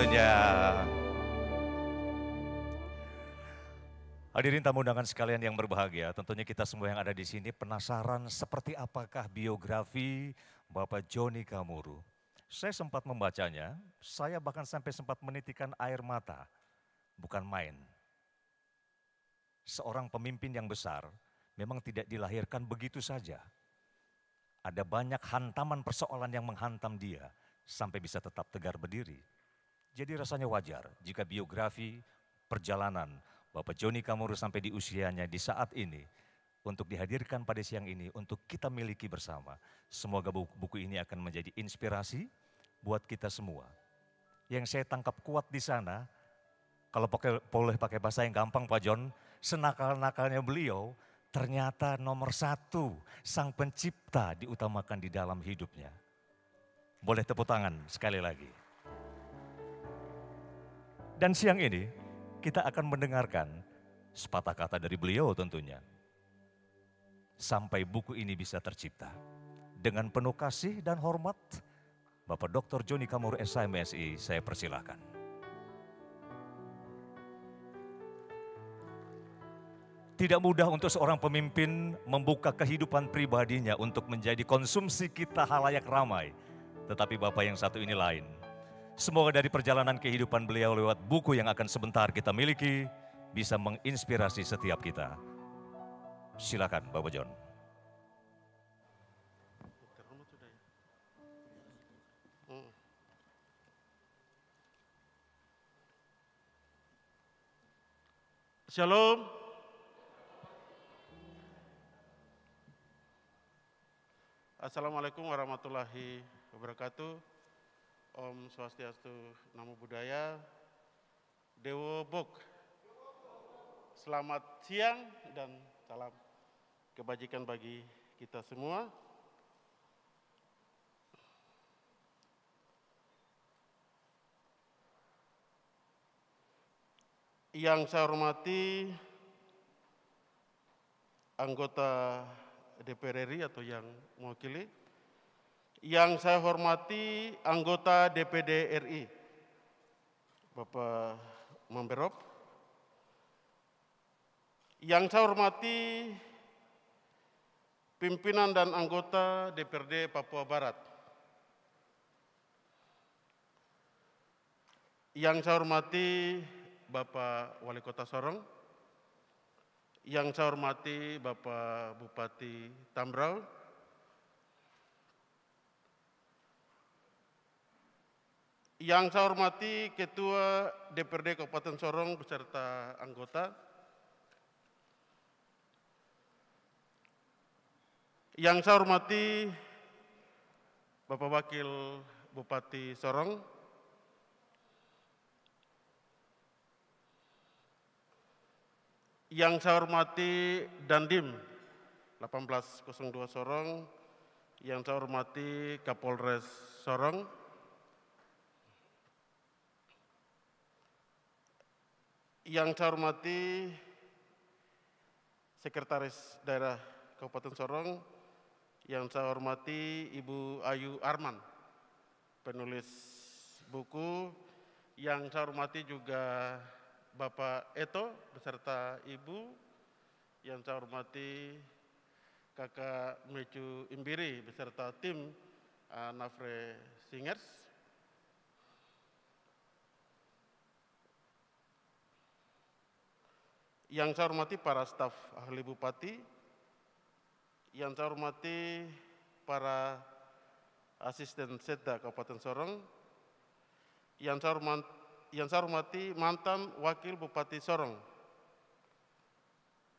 tentunya. Hadirin tamu undangan sekalian yang berbahagia, tentunya kita semua yang ada di sini penasaran seperti apakah biografi Bapak Joni Kamuru. Saya sempat membacanya, saya bahkan sampai sempat menitikan air mata, bukan main. Seorang pemimpin yang besar memang tidak dilahirkan begitu saja. Ada banyak hantaman persoalan yang menghantam dia sampai bisa tetap tegar berdiri. Jadi rasanya wajar jika biografi perjalanan Bapak Joni Kamuru sampai di usianya di saat ini untuk dihadirkan pada siang ini untuk kita miliki bersama. Semoga buku ini akan menjadi inspirasi buat kita semua. Yang saya tangkap kuat di sana, kalau pakai boleh pakai bahasa yang gampang Pak John, senakal-nakalnya beliau ternyata nomor satu sang pencipta diutamakan di dalam hidupnya. Boleh tepuk tangan sekali lagi. Dan siang ini kita akan mendengarkan sepatah kata dari beliau tentunya. Sampai buku ini bisa tercipta. Dengan penuh kasih dan hormat, Bapak Dr. Joni Kamur SIMSI saya persilahkan. Tidak mudah untuk seorang pemimpin membuka kehidupan pribadinya untuk menjadi konsumsi kita halayak ramai. Tetapi Bapak yang satu ini lain Semoga dari perjalanan kehidupan beliau lewat buku yang akan sebentar kita miliki bisa menginspirasi setiap kita. Silakan Bapak John. Shalom. Assalamualaikum warahmatullahi wabarakatuh. Om Swastiastu, Namo Buddhaya, Dewo Bok. Selamat siang dan salam kebajikan bagi kita semua. Yang saya hormati anggota DPR RI atau yang mewakili, yang saya hormati anggota DPD RI, Bapak Mamberop. Yang saya hormati pimpinan dan anggota DPRD Papua Barat. Yang saya hormati Bapak Wali Kota Sorong, yang saya hormati Bapak Bupati Tambrau, Yang saya hormati Ketua DPRD Kabupaten Sorong beserta anggota. Yang saya hormati Bapak Wakil Bupati Sorong. Yang saya hormati Dandim 1802 Sorong. Yang saya hormati Kapolres Sorong. Yang saya hormati Sekretaris Daerah Kabupaten Sorong, yang saya hormati Ibu Ayu Arman, penulis buku, yang saya hormati juga Bapak Eto beserta Ibu, yang saya hormati Kakak Mecu Imbiri beserta tim uh, Nafre Singers, Yang saya hormati para staf ahli bupati, yang saya hormati para asisten seda Kabupaten Sorong, yang saya hormati, yang saya hormati mantan Wakil Bupati Sorong,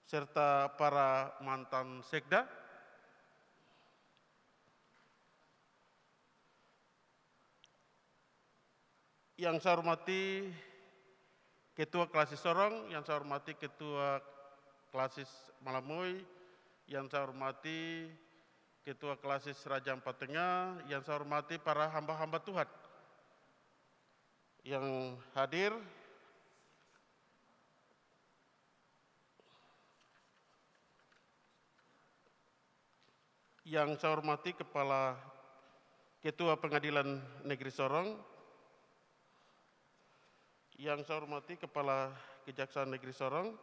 serta para mantan sekda, yang saya hormati Ketua Klasis Sorong yang saya hormati Ketua Klasis Malamui, yang saya hormati Ketua Klasis Raja Empat Tengah, yang saya hormati para hamba-hamba Tuhan yang hadir, yang saya hormati Kepala Ketua Pengadilan Negeri Sorong, yang saya hormati Kepala Kejaksaan Negeri Sorong,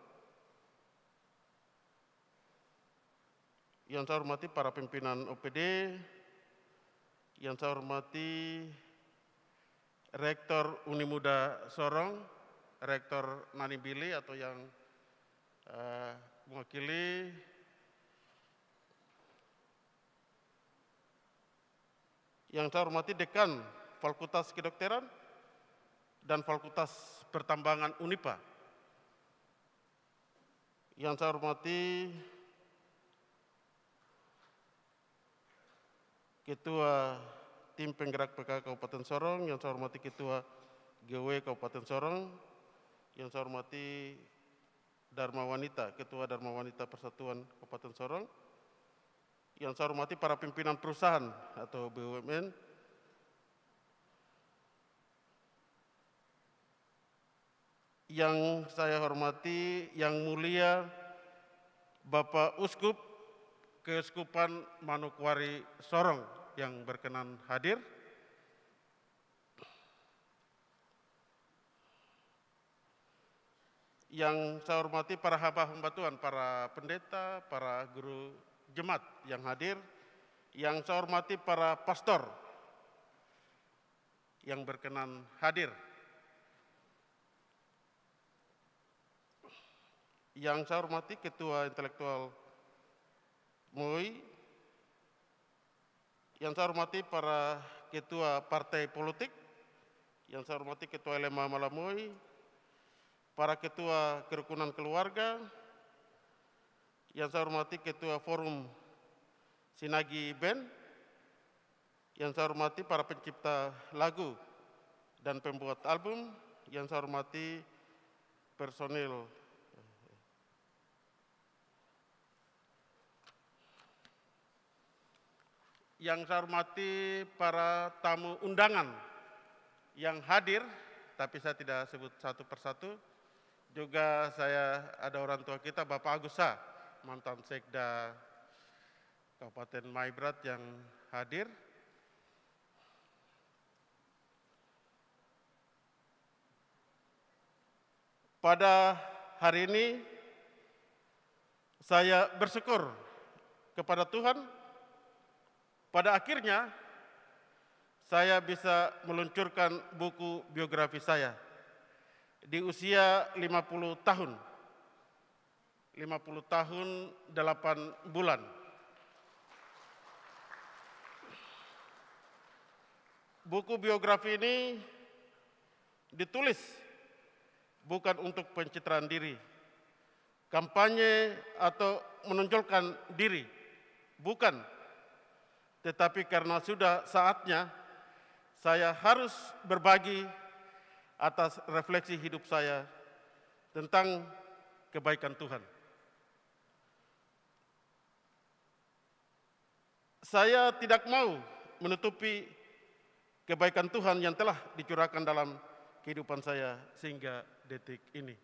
yang saya hormati para pimpinan OPD, yang saya hormati Rektor Unimuda Sorong, Rektor Bili atau yang uh, mewakili yang saya hormati Dekan Fakultas Kedokteran, dan Fakultas Pertambangan UNIPA. Yang saya hormati Ketua Tim Penggerak PK Kabupaten Sorong, yang saya hormati Ketua GW Kabupaten Sorong, yang saya hormati Dharma Wanita, Ketua Dharma Wanita Persatuan Kabupaten Sorong, yang saya hormati para pimpinan perusahaan atau BUMN, yang saya hormati, yang mulia Bapak Uskup Keuskupan Manokwari Sorong yang berkenan hadir. Yang saya hormati para hamba hamba Tuhan, para pendeta, para guru jemaat yang hadir. Yang saya hormati para pastor yang berkenan hadir. Yang saya hormati Ketua Intelektual MUI, yang saya hormati para Ketua Partai Politik, yang saya hormati Ketua LMA MUI, para Ketua Kerukunan Keluarga, yang saya hormati Ketua Forum Sinagi Band, yang saya hormati para pencipta lagu dan pembuat album, yang saya hormati personil yang saya hormati para tamu undangan yang hadir, tapi saya tidak sebut satu persatu. Juga saya ada orang tua kita, Bapak Agusa, mantan sekda Kabupaten Maibrat yang hadir. Pada hari ini saya bersyukur kepada Tuhan pada akhirnya, saya bisa meluncurkan buku biografi saya di usia 50 tahun. 50 tahun 8 bulan. Buku biografi ini ditulis bukan untuk pencitraan diri, kampanye atau menonjolkan diri, bukan tetapi karena sudah saatnya, saya harus berbagi atas refleksi hidup saya tentang kebaikan Tuhan. Saya tidak mau menutupi kebaikan Tuhan yang telah dicurahkan dalam kehidupan saya sehingga detik ini.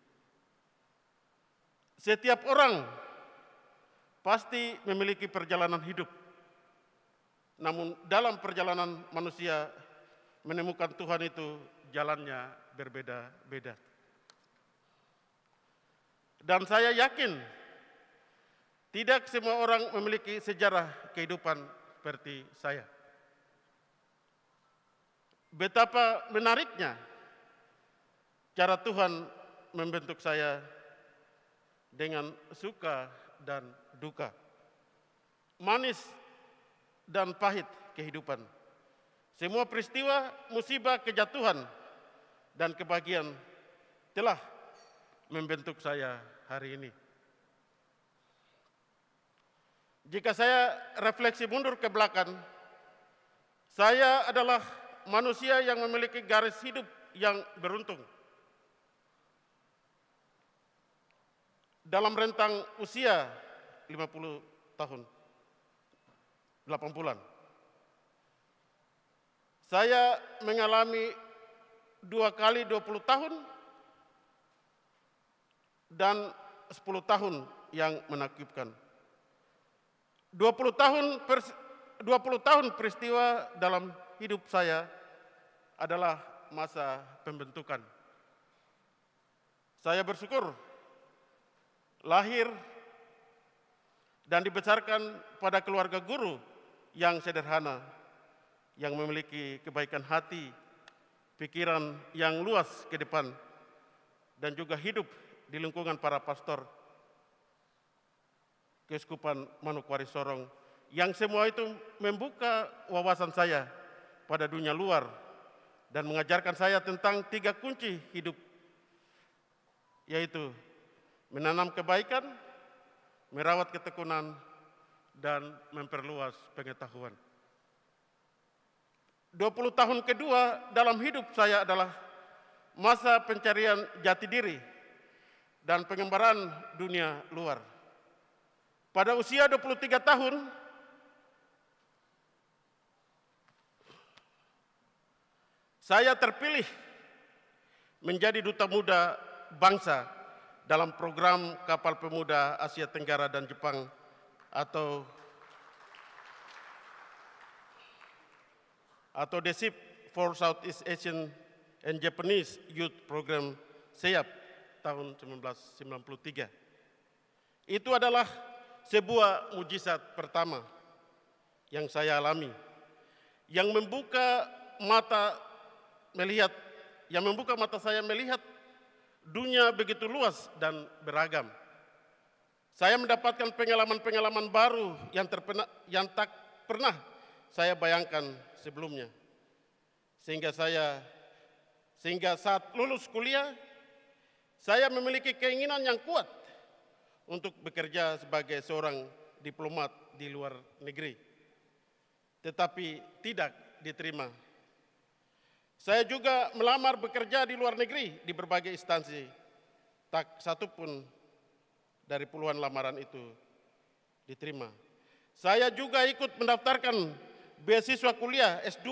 Setiap orang pasti memiliki perjalanan hidup namun dalam perjalanan manusia menemukan Tuhan itu jalannya berbeda-beda. Dan saya yakin tidak semua orang memiliki sejarah kehidupan seperti saya. Betapa menariknya cara Tuhan membentuk saya dengan suka dan duka. Manis dan pahit kehidupan. Semua peristiwa, musibah, kejatuhan, dan kebahagiaan telah membentuk saya hari ini. Jika saya refleksi mundur ke belakang, saya adalah manusia yang memiliki garis hidup yang beruntung. Dalam rentang usia 50 tahun. 80-an. Saya mengalami dua kali 20 tahun dan 10 tahun yang menakibkan. 20 tahun 20 tahun peristiwa dalam hidup saya adalah masa pembentukan. Saya bersyukur lahir dan dibesarkan pada keluarga guru yang sederhana, yang memiliki kebaikan hati, pikiran yang luas ke depan, dan juga hidup di lingkungan para pastor Keuskupan Manokwari Sorong, yang semua itu membuka wawasan saya pada dunia luar dan mengajarkan saya tentang tiga kunci hidup, yaitu menanam kebaikan, merawat ketekunan, dan memperluas pengetahuan. 20 tahun kedua dalam hidup saya adalah masa pencarian jati diri dan pengembaraan dunia luar. Pada usia 23 tahun, saya terpilih menjadi duta muda bangsa dalam program Kapal Pemuda Asia Tenggara dan Jepang atau atau DESIP for Southeast Asian and Japanese Youth Program SEAP tahun 1993. Itu adalah sebuah mujizat pertama yang saya alami yang membuka mata melihat yang membuka mata saya melihat dunia begitu luas dan beragam. Saya mendapatkan pengalaman-pengalaman baru yang, terpena, yang tak pernah saya bayangkan sebelumnya. Sehingga saya sehingga saat lulus kuliah saya memiliki keinginan yang kuat untuk bekerja sebagai seorang diplomat di luar negeri. Tetapi tidak diterima. Saya juga melamar bekerja di luar negeri di berbagai instansi. Tak satu pun dari puluhan lamaran itu diterima. Saya juga ikut mendaftarkan beasiswa kuliah S2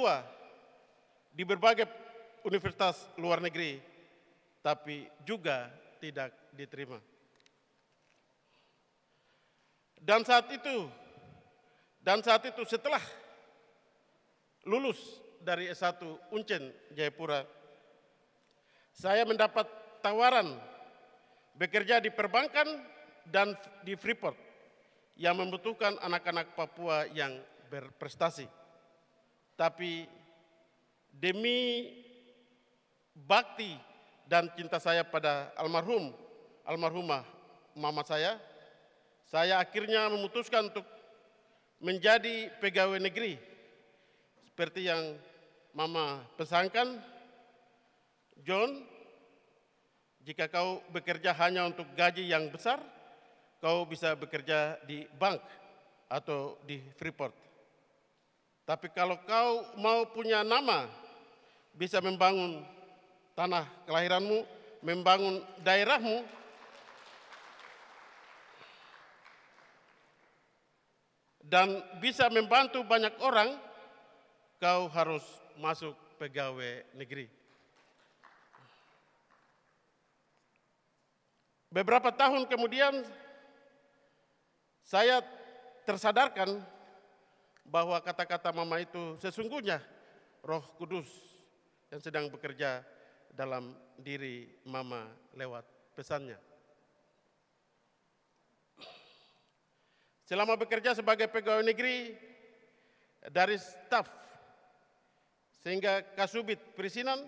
di berbagai universitas luar negeri, tapi juga tidak diterima. Dan saat itu, dan saat itu setelah lulus dari S1 Uncen Jayapura, saya mendapat tawaran bekerja di perbankan dan di Freeport yang membutuhkan anak-anak Papua yang berprestasi. Tapi demi bakti dan cinta saya pada almarhum, almarhumah mama saya, saya akhirnya memutuskan untuk menjadi pegawai negeri seperti yang mama pesankan, John, jika kau bekerja hanya untuk gaji yang besar, kau bisa bekerja di bank atau di Freeport. Tapi kalau kau mau punya nama, bisa membangun tanah kelahiranmu, membangun daerahmu, dan bisa membantu banyak orang, kau harus masuk pegawai negeri. Beberapa tahun kemudian saya tersadarkan bahwa kata-kata mama itu sesungguhnya roh kudus yang sedang bekerja dalam diri mama lewat pesannya. Selama bekerja sebagai pegawai negeri dari staf sehingga kasubit perizinan,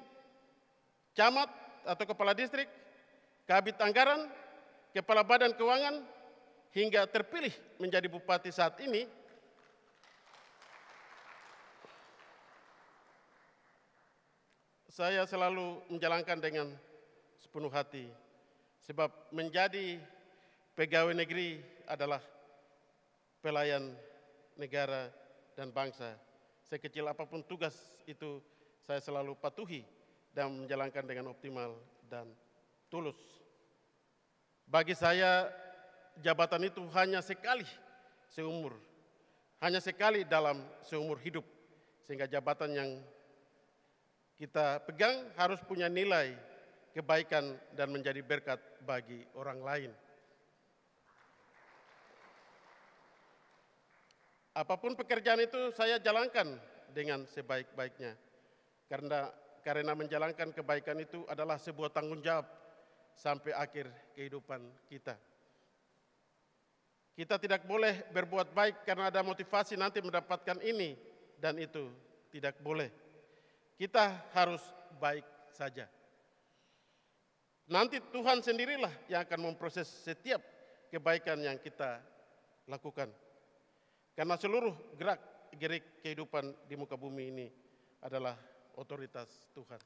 camat atau kepala distrik, kabit anggaran, kepala badan keuangan, hingga terpilih menjadi bupati saat ini, saya selalu menjalankan dengan sepenuh hati. Sebab menjadi pegawai negeri adalah pelayan negara dan bangsa. Sekecil apapun tugas itu saya selalu patuhi dan menjalankan dengan optimal dan tulus. Bagi saya jabatan itu hanya sekali seumur, hanya sekali dalam seumur hidup, sehingga jabatan yang kita pegang harus punya nilai kebaikan dan menjadi berkat bagi orang lain. Apapun pekerjaan itu saya jalankan dengan sebaik-baiknya. Karena karena menjalankan kebaikan itu adalah sebuah tanggung jawab sampai akhir kehidupan kita. Kita tidak boleh berbuat baik karena ada motivasi nanti mendapatkan ini dan itu. Tidak boleh. Kita harus baik saja. Nanti Tuhan sendirilah yang akan memproses setiap kebaikan yang kita lakukan. Karena seluruh gerak gerik kehidupan di muka bumi ini adalah otoritas Tuhan.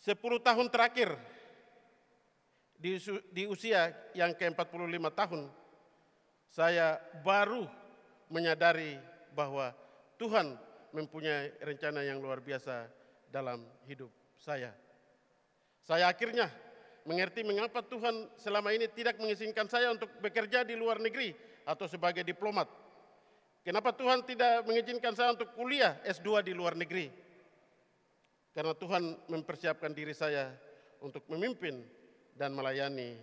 Sepuluh tahun terakhir di, usia yang ke-45 tahun, saya baru menyadari bahwa Tuhan mempunyai rencana yang luar biasa dalam hidup saya. Saya akhirnya mengerti mengapa Tuhan selama ini tidak mengizinkan saya untuk bekerja di luar negeri atau sebagai diplomat. Kenapa Tuhan tidak mengizinkan saya untuk kuliah S2 di luar negeri? Karena Tuhan mempersiapkan diri saya untuk memimpin dan melayani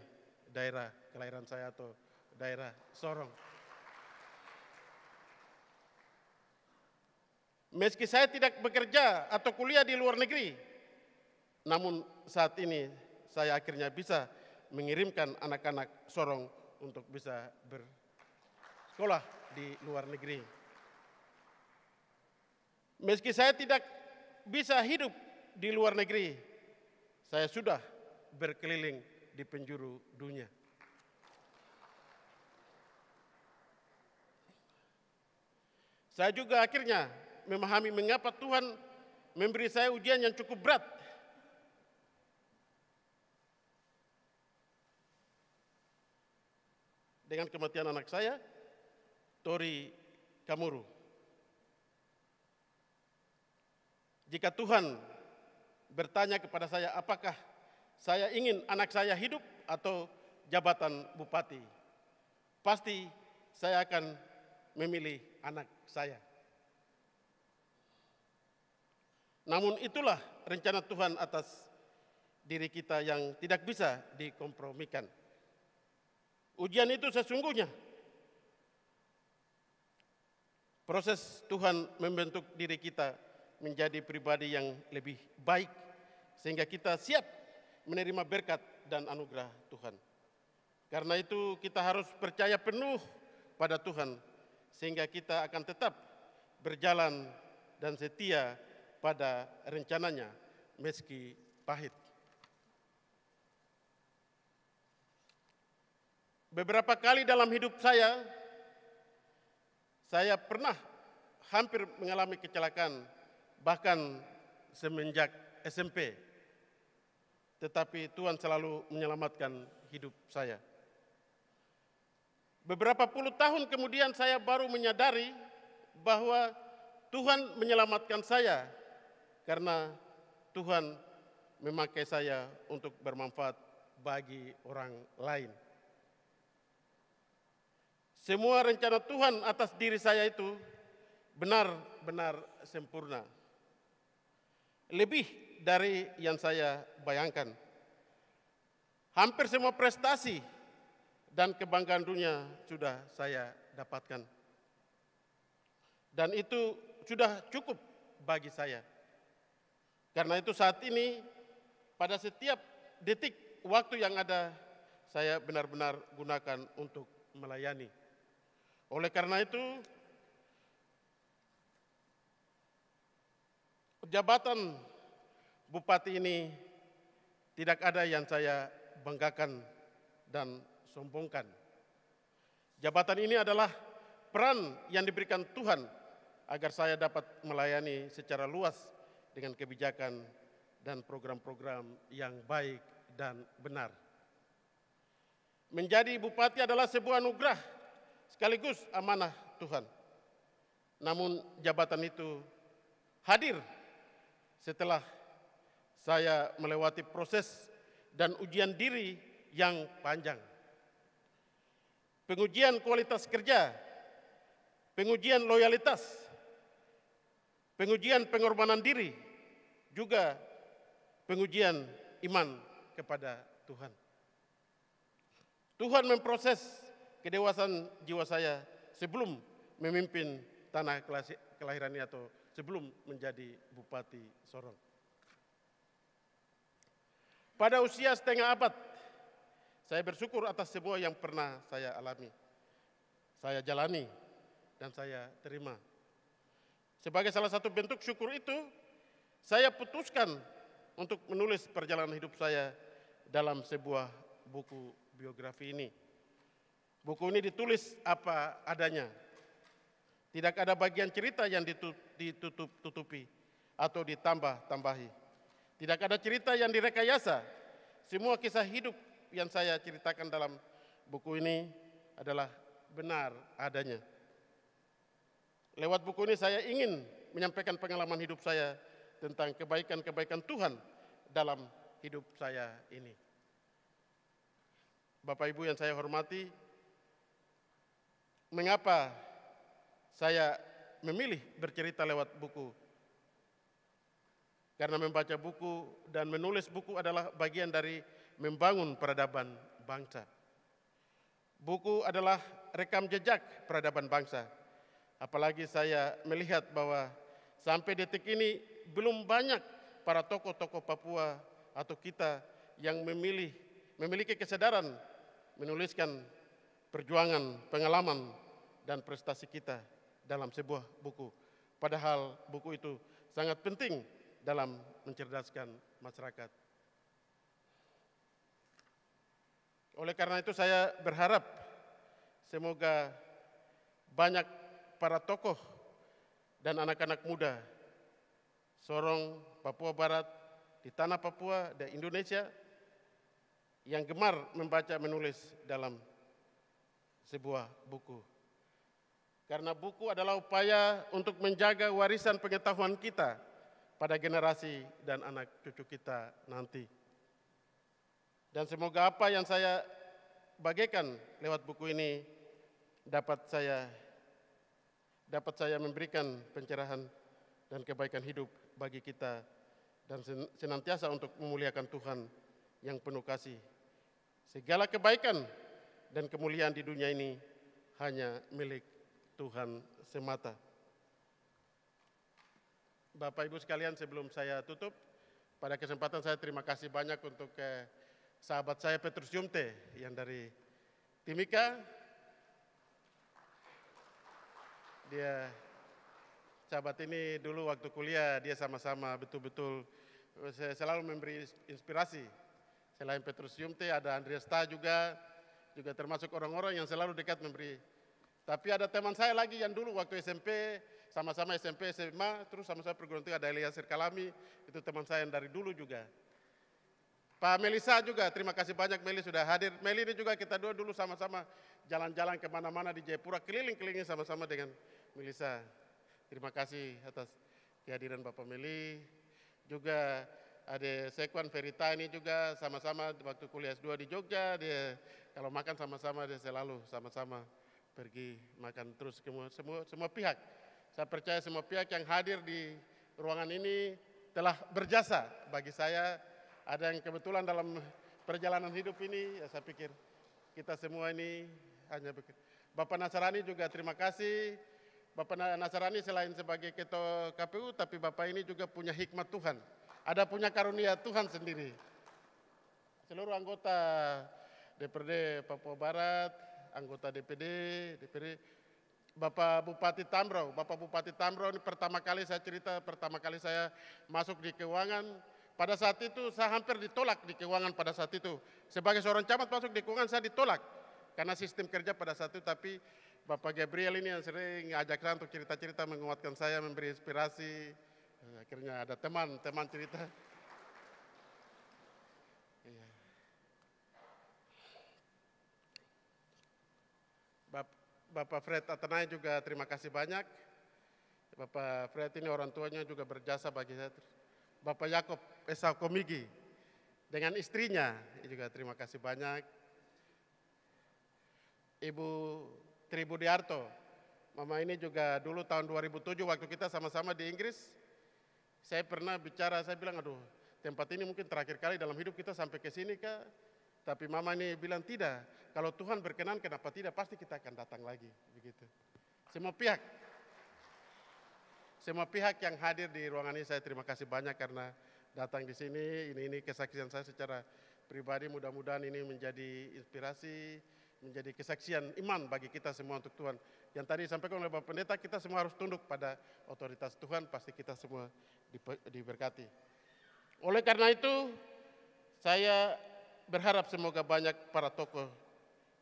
daerah kelahiran saya atau daerah Sorong. Meski saya tidak bekerja atau kuliah di luar negeri, namun saat ini saya akhirnya bisa mengirimkan anak-anak Sorong untuk bisa bersekolah di luar negeri. Meski saya tidak bisa hidup di luar negeri, saya sudah berkeliling di penjuru dunia. Saya juga akhirnya memahami mengapa Tuhan memberi saya ujian yang cukup berat. Dengan kematian anak saya, Tori Kamuru. Jika Tuhan bertanya kepada saya, apakah saya ingin anak saya hidup atau jabatan bupati. Pasti saya akan memilih anak saya. Namun itulah rencana Tuhan atas diri kita yang tidak bisa dikompromikan. Ujian itu sesungguhnya proses Tuhan membentuk diri kita menjadi pribadi yang lebih baik sehingga kita siap menerima berkat dan anugerah Tuhan. Karena itu kita harus percaya penuh pada Tuhan sehingga kita akan tetap berjalan dan setia pada rencananya meski pahit. Beberapa kali dalam hidup saya saya pernah hampir mengalami kecelakaan bahkan semenjak SMP tetapi Tuhan selalu menyelamatkan hidup saya. Beberapa puluh tahun kemudian saya baru menyadari bahwa Tuhan menyelamatkan saya karena Tuhan memakai saya untuk bermanfaat bagi orang lain. Semua rencana Tuhan atas diri saya itu benar-benar sempurna. Lebih dari yang saya bayangkan. Hampir semua prestasi dan kebanggaan dunia sudah saya dapatkan. Dan itu sudah cukup bagi saya. Karena itu saat ini pada setiap detik waktu yang ada saya benar-benar gunakan untuk melayani. Oleh karena itu jabatan bupati ini tidak ada yang saya banggakan dan sombongkan. Jabatan ini adalah peran yang diberikan Tuhan agar saya dapat melayani secara luas dengan kebijakan dan program-program yang baik dan benar. Menjadi bupati adalah sebuah anugerah sekaligus amanah Tuhan. Namun jabatan itu hadir setelah saya melewati proses dan ujian diri yang panjang. Pengujian kualitas kerja, pengujian loyalitas, pengujian pengorbanan diri, juga pengujian iman kepada Tuhan. Tuhan memproses kedewasaan jiwa saya sebelum memimpin tanah kelahirannya atau sebelum menjadi Bupati Sorong. Pada usia setengah abad, saya bersyukur atas semua yang pernah saya alami. Saya jalani dan saya terima. Sebagai salah satu bentuk syukur itu, saya putuskan untuk menulis perjalanan hidup saya dalam sebuah buku biografi ini. Buku ini ditulis apa adanya. Tidak ada bagian cerita yang ditutup-tutupi atau ditambah-tambahi. Tidak ada cerita yang direkayasa. Semua kisah hidup yang saya ceritakan dalam buku ini adalah benar adanya. Lewat buku ini saya ingin menyampaikan pengalaman hidup saya tentang kebaikan-kebaikan Tuhan dalam hidup saya ini. Bapak Ibu yang saya hormati, mengapa saya memilih bercerita lewat buku karena membaca buku dan menulis buku adalah bagian dari membangun peradaban bangsa. Buku adalah rekam jejak peradaban bangsa. Apalagi saya melihat bahwa sampai detik ini belum banyak para tokoh-tokoh Papua atau kita yang memilih memiliki kesadaran menuliskan perjuangan, pengalaman dan prestasi kita dalam sebuah buku. Padahal buku itu sangat penting dalam mencerdaskan masyarakat. Oleh karena itu saya berharap semoga banyak para tokoh dan anak-anak muda Sorong, Papua Barat, di tanah Papua dan Indonesia yang gemar membaca menulis dalam sebuah buku. Karena buku adalah upaya untuk menjaga warisan pengetahuan kita pada generasi dan anak cucu kita nanti. Dan semoga apa yang saya bagikan lewat buku ini dapat saya dapat saya memberikan pencerahan dan kebaikan hidup bagi kita dan senantiasa untuk memuliakan Tuhan yang penuh kasih. Segala kebaikan dan kemuliaan di dunia ini hanya milik Tuhan semata. Bapak Ibu sekalian sebelum saya tutup, pada kesempatan saya terima kasih banyak untuk ke eh, sahabat saya Petrus Jumte yang dari Timika. Dia sahabat ini dulu waktu kuliah dia sama-sama betul-betul eh, selalu memberi inspirasi. Selain Petrus Jumte ada Andreas Ta juga, juga termasuk orang-orang yang selalu dekat memberi. Tapi ada teman saya lagi yang dulu waktu SMP sama-sama SMP SMA terus sama-sama perguruan tinggi ada Elia Sirkalami itu teman saya yang dari dulu juga Pak Melisa juga, terima kasih banyak Meli sudah hadir. Meli ini juga kita dua dulu sama-sama jalan-jalan kemana-mana di Jayapura, keliling-keliling sama-sama dengan Melisa. Terima kasih atas kehadiran Bapak Meli. Juga ada Sekwan Verita ini juga sama-sama waktu kuliah S2 di Jogja, dia kalau makan sama-sama dia selalu sama-sama pergi makan terus semua semua semua pihak saya percaya semua pihak yang hadir di ruangan ini telah berjasa bagi saya. Ada yang kebetulan dalam perjalanan hidup ini, ya saya pikir kita semua ini hanya Bapak Nasrani juga terima kasih. Bapak Nasrani selain sebagai ketua KPU, tapi Bapak ini juga punya hikmat Tuhan. Ada punya karunia Tuhan sendiri. Seluruh anggota DPRD Papua Barat, anggota DPD, DPD Bapak Bupati Tamro, Bapak Bupati Tamro ini pertama kali saya cerita, pertama kali saya masuk di keuangan. Pada saat itu saya hampir ditolak di keuangan pada saat itu. Sebagai seorang camat masuk di keuangan saya ditolak. Karena sistem kerja pada saat itu, tapi Bapak Gabriel ini yang sering ngajak saya untuk cerita-cerita, menguatkan saya, memberi inspirasi. Akhirnya ada teman, teman cerita. Bapak Fred Atenai juga terima kasih banyak. Bapak Fred ini orang tuanya juga berjasa bagi saya. Bapak Yakob Esau Komigi dengan istrinya juga terima kasih banyak. Ibu Tribu Diarto, mama ini juga dulu tahun 2007 waktu kita sama-sama di Inggris, saya pernah bicara, saya bilang aduh tempat ini mungkin terakhir kali dalam hidup kita sampai ke sini kak, tapi mama ini bilang tidak, kalau Tuhan berkenan, kenapa tidak? Pasti kita akan datang lagi. Begitu. Semua pihak, semua pihak yang hadir di ruangan ini saya terima kasih banyak karena datang di sini. Ini ini kesaksian saya secara pribadi. Mudah-mudahan ini menjadi inspirasi, menjadi kesaksian iman bagi kita semua untuk Tuhan. Yang tadi disampaikan oleh Bapak Pendeta, kita semua harus tunduk pada otoritas Tuhan, pasti kita semua diberkati. Oleh karena itu, saya berharap semoga banyak para tokoh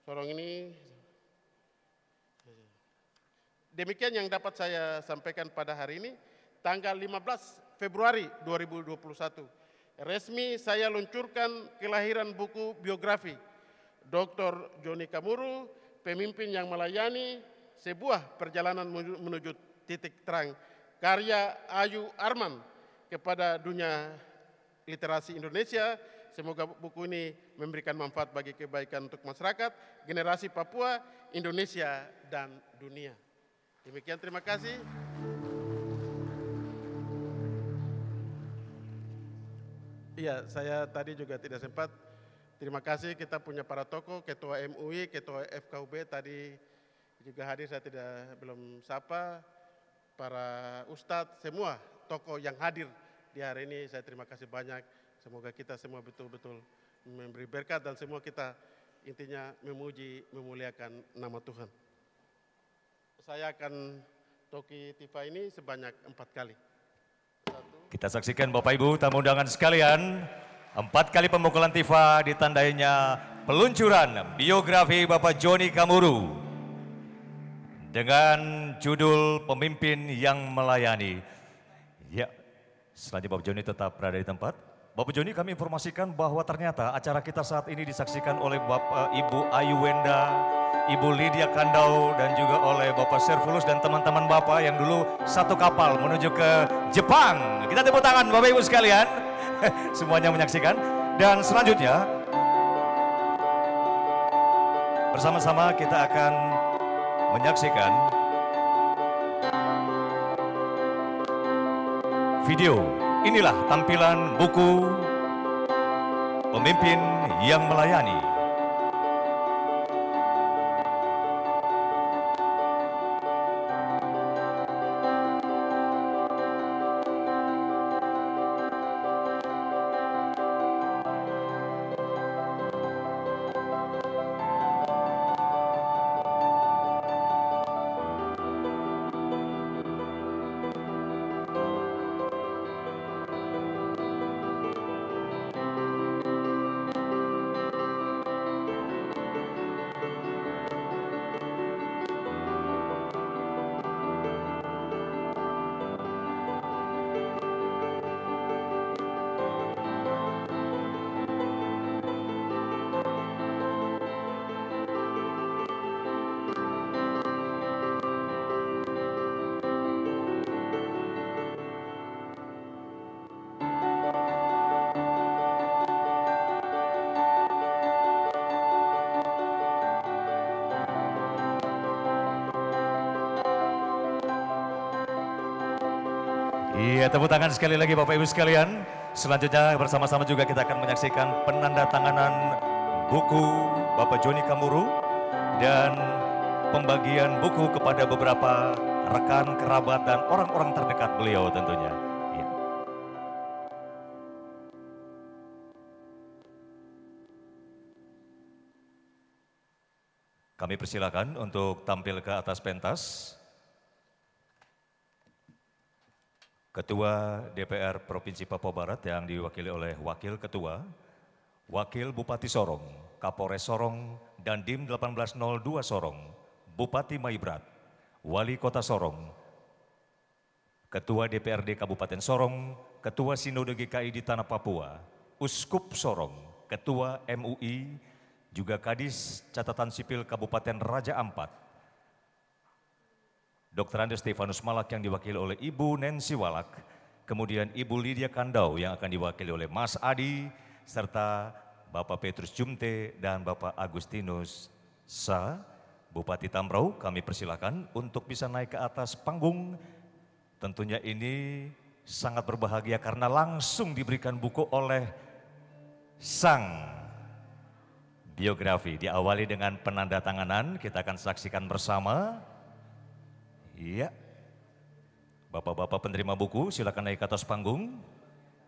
Sorong ini Demikian yang dapat saya sampaikan pada hari ini, tanggal 15 Februari 2021. Resmi saya luncurkan kelahiran buku biografi Dr. Joni Kamuru, pemimpin yang melayani sebuah perjalanan menuju titik terang karya Ayu Arman kepada dunia literasi Indonesia Semoga buku ini memberikan manfaat bagi kebaikan untuk masyarakat, generasi Papua, Indonesia, dan dunia. Demikian terima kasih. Iya, saya tadi juga tidak sempat. Terima kasih kita punya para tokoh, Ketua MUI, Ketua FKUB tadi juga hadir, saya tidak belum sapa. Para ustadz, semua tokoh yang hadir di hari ini, saya terima kasih banyak. Semoga kita semua betul-betul memberi berkat dan semua kita intinya memuji, memuliakan nama Tuhan. Saya akan toki tifa ini sebanyak empat kali. Satu. Kita saksikan Bapak Ibu tamu undangan sekalian. Empat kali pemukulan tifa ditandainya peluncuran biografi Bapak Joni Kamuru dengan judul Pemimpin yang Melayani. Ya, selanjutnya Bapak Joni tetap berada di tempat. Bapak Joni kami informasikan bahwa ternyata acara kita saat ini disaksikan oleh Bapak Ibu Ayu Wenda, Ibu Lydia Kandau dan juga oleh Bapak Servulus dan teman-teman Bapak yang dulu satu kapal menuju ke Jepang. Kita tepuk tangan Bapak Ibu sekalian, semuanya menyaksikan. Dan selanjutnya bersama-sama kita akan menyaksikan video Inilah tampilan buku Pemimpin yang Melayani Tepuk tangan sekali lagi Bapak Ibu sekalian. Selanjutnya bersama-sama juga kita akan menyaksikan penanda tanganan buku Bapak Joni Kamuru dan pembagian buku kepada beberapa rekan, kerabat, dan orang-orang terdekat beliau tentunya. Ya. Kami persilakan untuk tampil ke atas pentas. Ketua DPR Provinsi Papua Barat yang diwakili oleh Wakil Ketua, Wakil Bupati Sorong, Kapolres Sorong, dan Dim 1802 Sorong, Bupati Maibrat, Wali Kota Sorong, Ketua DPRD Kabupaten Sorong, Ketua Sinode GKI di Tanah Papua, Uskup Sorong, Ketua MUI, juga Kadis Catatan Sipil Kabupaten Raja Ampat, Dr. Andes Stefanus Malak yang diwakili oleh Ibu Nancy Walak, kemudian Ibu Lydia Kandau yang akan diwakili oleh Mas Adi, serta Bapak Petrus Jumte dan Bapak Agustinus Sa. Bupati Tamrau kami persilakan untuk bisa naik ke atas panggung. Tentunya ini sangat berbahagia karena langsung diberikan buku oleh sang biografi. Diawali dengan penanda tanganan, kita akan saksikan bersama. Iya. Bapak-bapak penerima buku silakan naik ke atas panggung.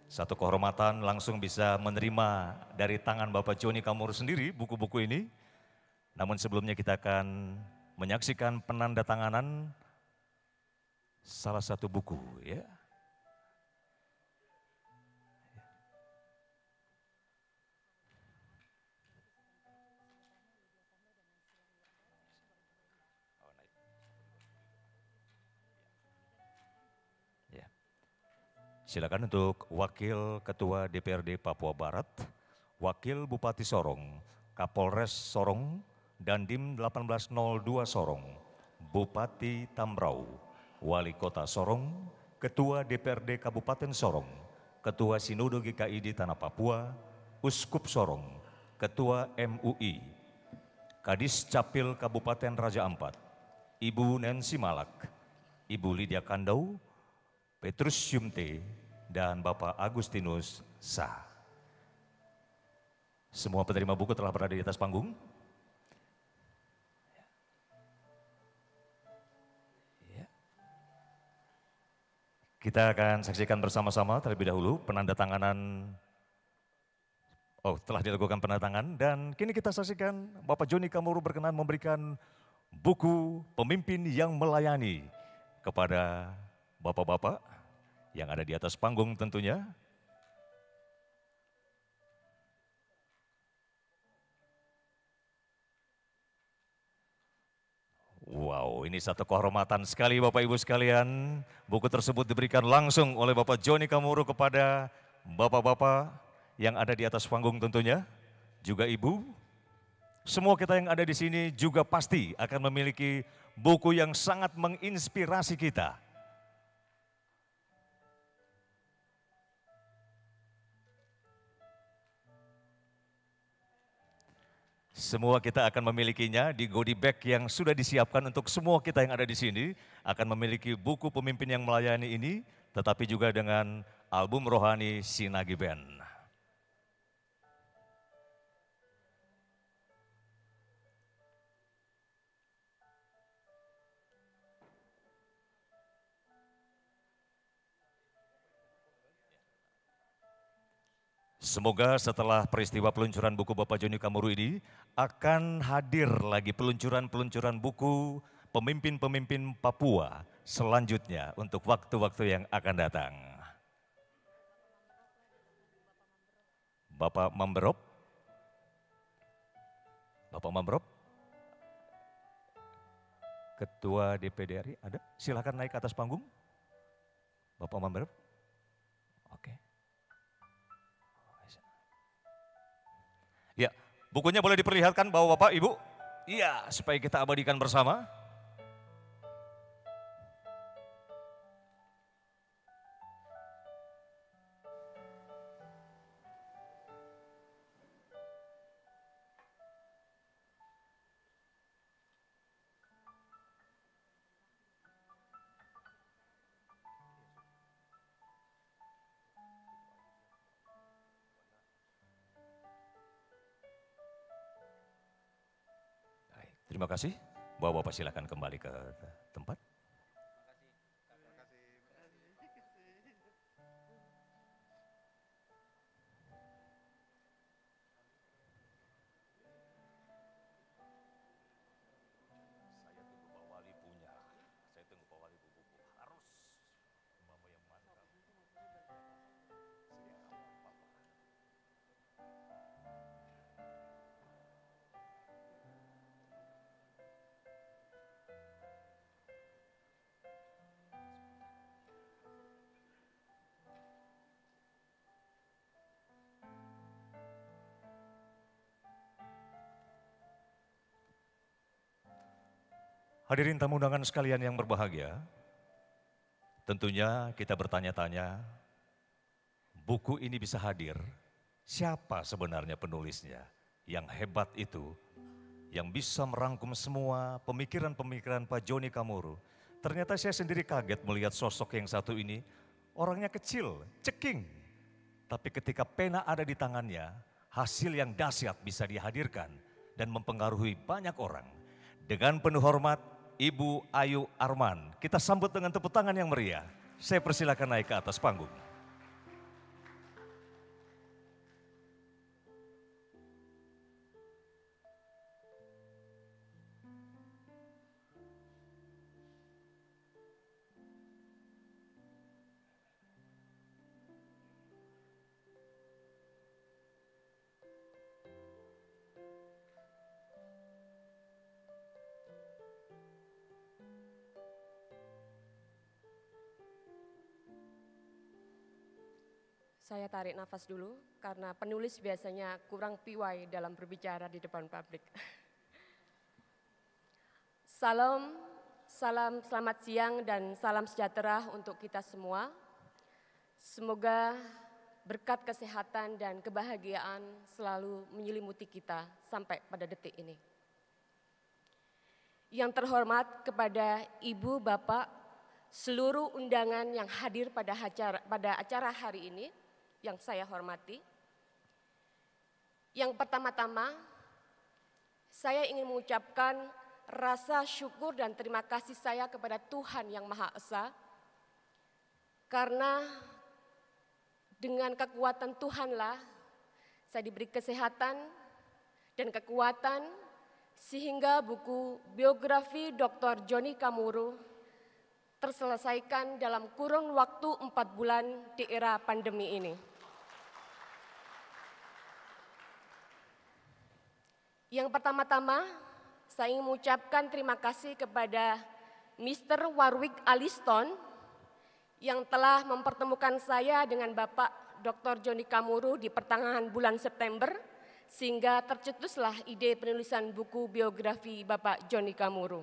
Satu kehormatan langsung bisa menerima dari tangan Bapak Joni Kamur sendiri buku-buku ini. Namun sebelumnya kita akan menyaksikan penanda tanganan salah satu buku ya. Silakan untuk Wakil Ketua DPRD Papua Barat, Wakil Bupati Sorong, Kapolres Sorong, Dandim 1802 Sorong, Bupati Tamrau, Wali Kota Sorong, Ketua DPRD Kabupaten Sorong, Ketua Sinodo GKI di Tanah Papua, Uskup Sorong, Ketua MUI, Kadis Capil Kabupaten Raja Ampat, Ibu Nancy Malak, Ibu Lydia Kandau, Petrus Yumte dan Bapak Agustinus Sa. Semua penerima buku telah berada di atas panggung. Kita akan saksikan bersama-sama terlebih dahulu penandatanganan Oh, telah dilakukan penandatangan dan kini kita saksikan Bapak Joni Kamuru berkenan memberikan buku Pemimpin yang Melayani kepada Bapak-bapak yang ada di atas panggung tentunya. Wow, ini satu kehormatan sekali Bapak Ibu sekalian. Buku tersebut diberikan langsung oleh Bapak Joni Kamuru kepada Bapak-bapak yang ada di atas panggung tentunya, juga Ibu. Semua kita yang ada di sini juga pasti akan memiliki buku yang sangat menginspirasi kita Semua kita akan memilikinya di goodie bag yang sudah disiapkan untuk semua kita yang ada di sini. Akan memiliki buku pemimpin yang melayani ini, tetapi juga dengan album rohani Sinagi Band. Semoga setelah peristiwa peluncuran buku Bapak Joni Kamuru ini akan hadir lagi peluncuran-peluncuran buku pemimpin-pemimpin Papua selanjutnya untuk waktu-waktu yang akan datang. Bapak Mamberop? Bapak Mamberop? Ketua DPD RI ada? Silakan naik ke atas panggung. Bapak Mamberop? Oke. Okay. Bukunya boleh diperlihatkan bawa bapak Ibu? Iya, supaya kita abadikan bersama. kasih. Bapak-bapak silakan kembali ke tempat. Hadirin tamu undangan sekalian yang berbahagia, tentunya kita bertanya-tanya, buku ini bisa hadir, siapa sebenarnya penulisnya yang hebat itu, yang bisa merangkum semua pemikiran-pemikiran Pak Joni Kamuru. Ternyata saya sendiri kaget melihat sosok yang satu ini, orangnya kecil, ceking. Tapi ketika pena ada di tangannya, hasil yang dahsyat bisa dihadirkan dan mempengaruhi banyak orang. Dengan penuh hormat, Ibu Ayu Arman. Kita sambut dengan tepuk tangan yang meriah. Saya persilakan naik ke atas panggung. tarik nafas dulu karena penulis biasanya kurang piwai dalam berbicara di depan publik. Salam, salam selamat siang dan salam sejahtera untuk kita semua. Semoga berkat kesehatan dan kebahagiaan selalu menyelimuti kita sampai pada detik ini. Yang terhormat kepada Ibu, Bapak, seluruh undangan yang hadir pada acara, pada acara hari ini, yang saya hormati. Yang pertama-tama, saya ingin mengucapkan rasa syukur dan terima kasih saya kepada Tuhan Yang Maha Esa, karena dengan kekuatan Tuhanlah saya diberi kesehatan dan kekuatan sehingga buku biografi Dr. Joni Kamuru terselesaikan dalam kurun waktu empat bulan di era pandemi ini. Yang pertama-tama, saya ingin mengucapkan terima kasih kepada Mr. Warwick Aliston yang telah mempertemukan saya dengan Bapak Dr. Joni Kamuru di pertengahan bulan September sehingga tercetuslah ide penulisan buku biografi Bapak Joni Kamuru.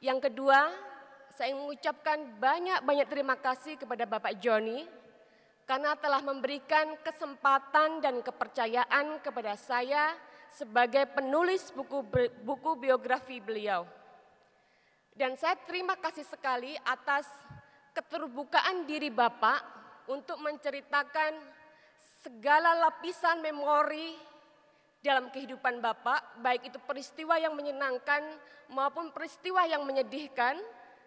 Yang kedua, saya mengucapkan banyak-banyak terima kasih kepada Bapak Joni karena telah memberikan kesempatan dan kepercayaan kepada saya sebagai penulis buku buku biografi beliau. Dan saya terima kasih sekali atas keterbukaan diri Bapak untuk menceritakan segala lapisan memori dalam kehidupan Bapak, baik itu peristiwa yang menyenangkan maupun peristiwa yang menyedihkan,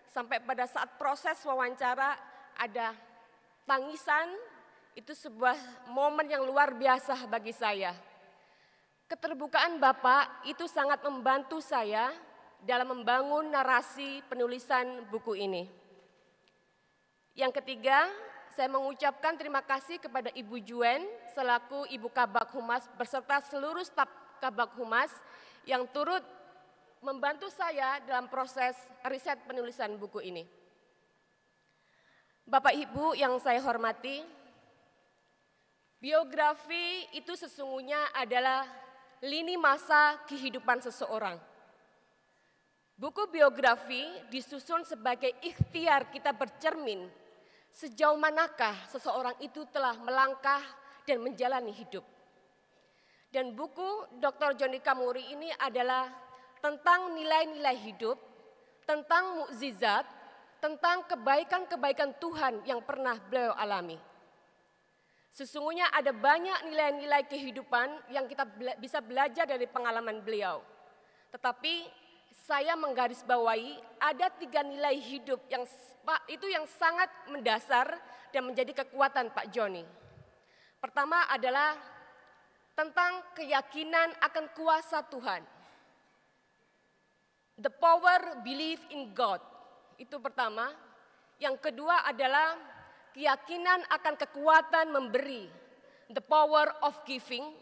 sampai pada saat proses wawancara ada tangisan, itu sebuah momen yang luar biasa bagi saya. Keterbukaan Bapak itu sangat membantu saya dalam membangun narasi penulisan buku ini. Yang ketiga, saya mengucapkan terima kasih kepada Ibu Juen selaku Ibu Kabak Humas beserta seluruh staf Kabak Humas yang turut membantu saya dalam proses riset penulisan buku ini. Bapak Ibu yang saya hormati, Biografi itu sesungguhnya adalah lini masa kehidupan seseorang. Buku biografi disusun sebagai ikhtiar kita bercermin sejauh manakah seseorang itu telah melangkah dan menjalani hidup. Dan buku Dr. Johnny Kamuri ini adalah tentang nilai-nilai hidup, tentang mukjizat, tentang kebaikan-kebaikan Tuhan yang pernah beliau alami. Sesungguhnya ada banyak nilai-nilai kehidupan yang kita bisa belajar dari pengalaman beliau. Tetapi saya menggarisbawahi ada tiga nilai hidup yang itu yang sangat mendasar dan menjadi kekuatan Pak Joni. Pertama adalah tentang keyakinan akan kuasa Tuhan. The power belief in God. Itu pertama. Yang kedua adalah keyakinan akan kekuatan memberi, the power of giving,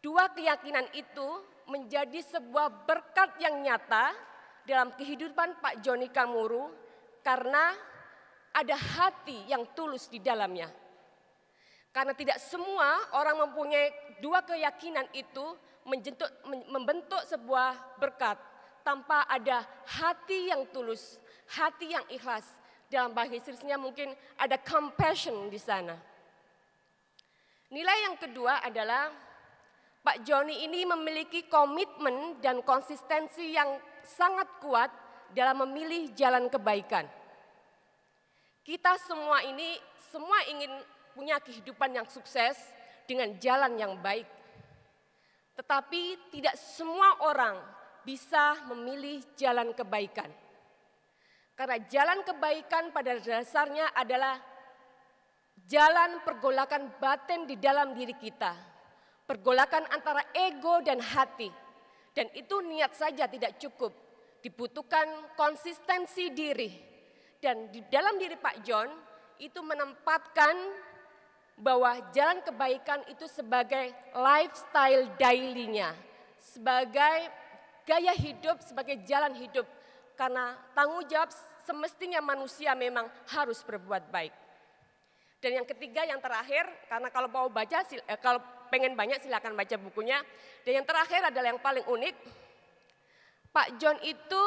dua keyakinan itu menjadi sebuah berkat yang nyata dalam kehidupan Pak Joni Kamuru karena ada hati yang tulus di dalamnya. Karena tidak semua orang mempunyai dua keyakinan itu menjentuk, membentuk sebuah berkat tanpa ada hati yang tulus, hati yang ikhlas, dalam bahasa Inggrisnya mungkin ada compassion di sana. Nilai yang kedua adalah Pak Joni ini memiliki komitmen dan konsistensi yang sangat kuat dalam memilih jalan kebaikan. Kita semua ini semua ingin punya kehidupan yang sukses dengan jalan yang baik. Tetapi tidak semua orang bisa memilih jalan kebaikan. Karena jalan kebaikan pada dasarnya adalah jalan pergolakan batin di dalam diri kita. Pergolakan antara ego dan hati. Dan itu niat saja tidak cukup. Dibutuhkan konsistensi diri. Dan di dalam diri Pak John itu menempatkan bahwa jalan kebaikan itu sebagai lifestyle daily-nya. Sebagai gaya hidup, sebagai jalan hidup karena tanggung jawab semestinya manusia memang harus berbuat baik. Dan yang ketiga, yang terakhir, karena kalau mau baca, eh, kalau pengen banyak silakan baca bukunya. Dan yang terakhir adalah yang paling unik, Pak John itu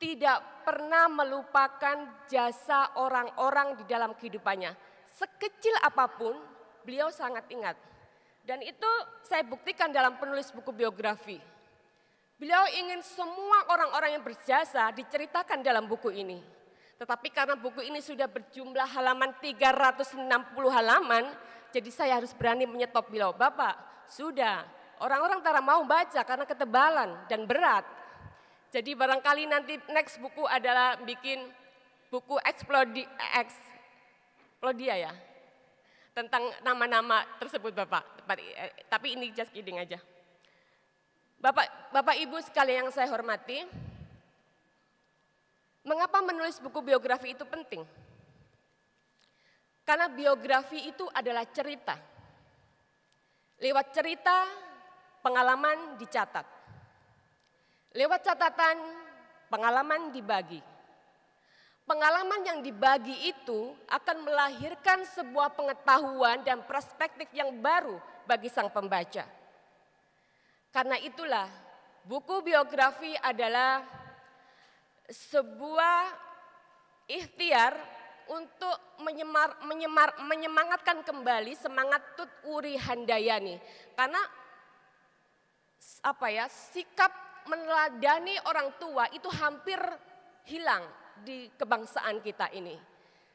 tidak pernah melupakan jasa orang-orang di dalam kehidupannya. Sekecil apapun, beliau sangat ingat. Dan itu saya buktikan dalam penulis buku biografi. Beliau ingin semua orang-orang yang berjasa diceritakan dalam buku ini. Tetapi karena buku ini sudah berjumlah halaman 360 halaman, jadi saya harus berani menyetop beliau. Bapak, sudah. Orang-orang tak mau baca karena ketebalan dan berat. Jadi barangkali nanti next buku adalah bikin buku eksplodi, eksplodia ya. Tentang nama-nama tersebut Bapak. Tapi eh, ini just kidding aja. Bapak, Bapak Ibu sekalian yang saya hormati, mengapa menulis buku biografi itu penting? Karena biografi itu adalah cerita. Lewat cerita, pengalaman dicatat. Lewat catatan, pengalaman dibagi. Pengalaman yang dibagi itu akan melahirkan sebuah pengetahuan dan perspektif yang baru bagi sang pembaca. Karena itulah buku biografi adalah sebuah ikhtiar untuk menyemar, menyemar, menyemangatkan kembali semangat Tut Uri Handayani. Karena apa ya sikap meneladani orang tua itu hampir hilang di kebangsaan kita ini.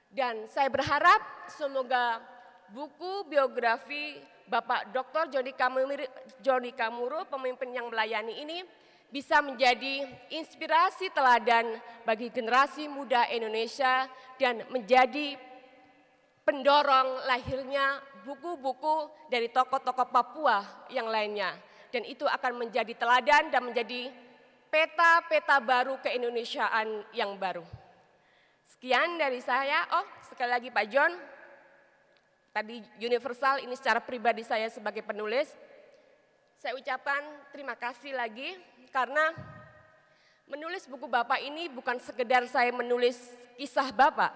Dan saya berharap semoga buku biografi Bapak Dr. Joni Kamuru, Joni Kamuru, pemimpin yang melayani ini, bisa menjadi inspirasi teladan bagi generasi muda Indonesia dan menjadi pendorong lahirnya buku-buku dari tokoh-tokoh Papua yang lainnya. Dan itu akan menjadi teladan dan menjadi peta-peta baru keindonesiaan yang baru. Sekian dari saya. Oh, sekali lagi Pak John, tadi universal ini secara pribadi saya sebagai penulis. Saya ucapkan terima kasih lagi karena menulis buku Bapak ini bukan sekedar saya menulis kisah Bapak,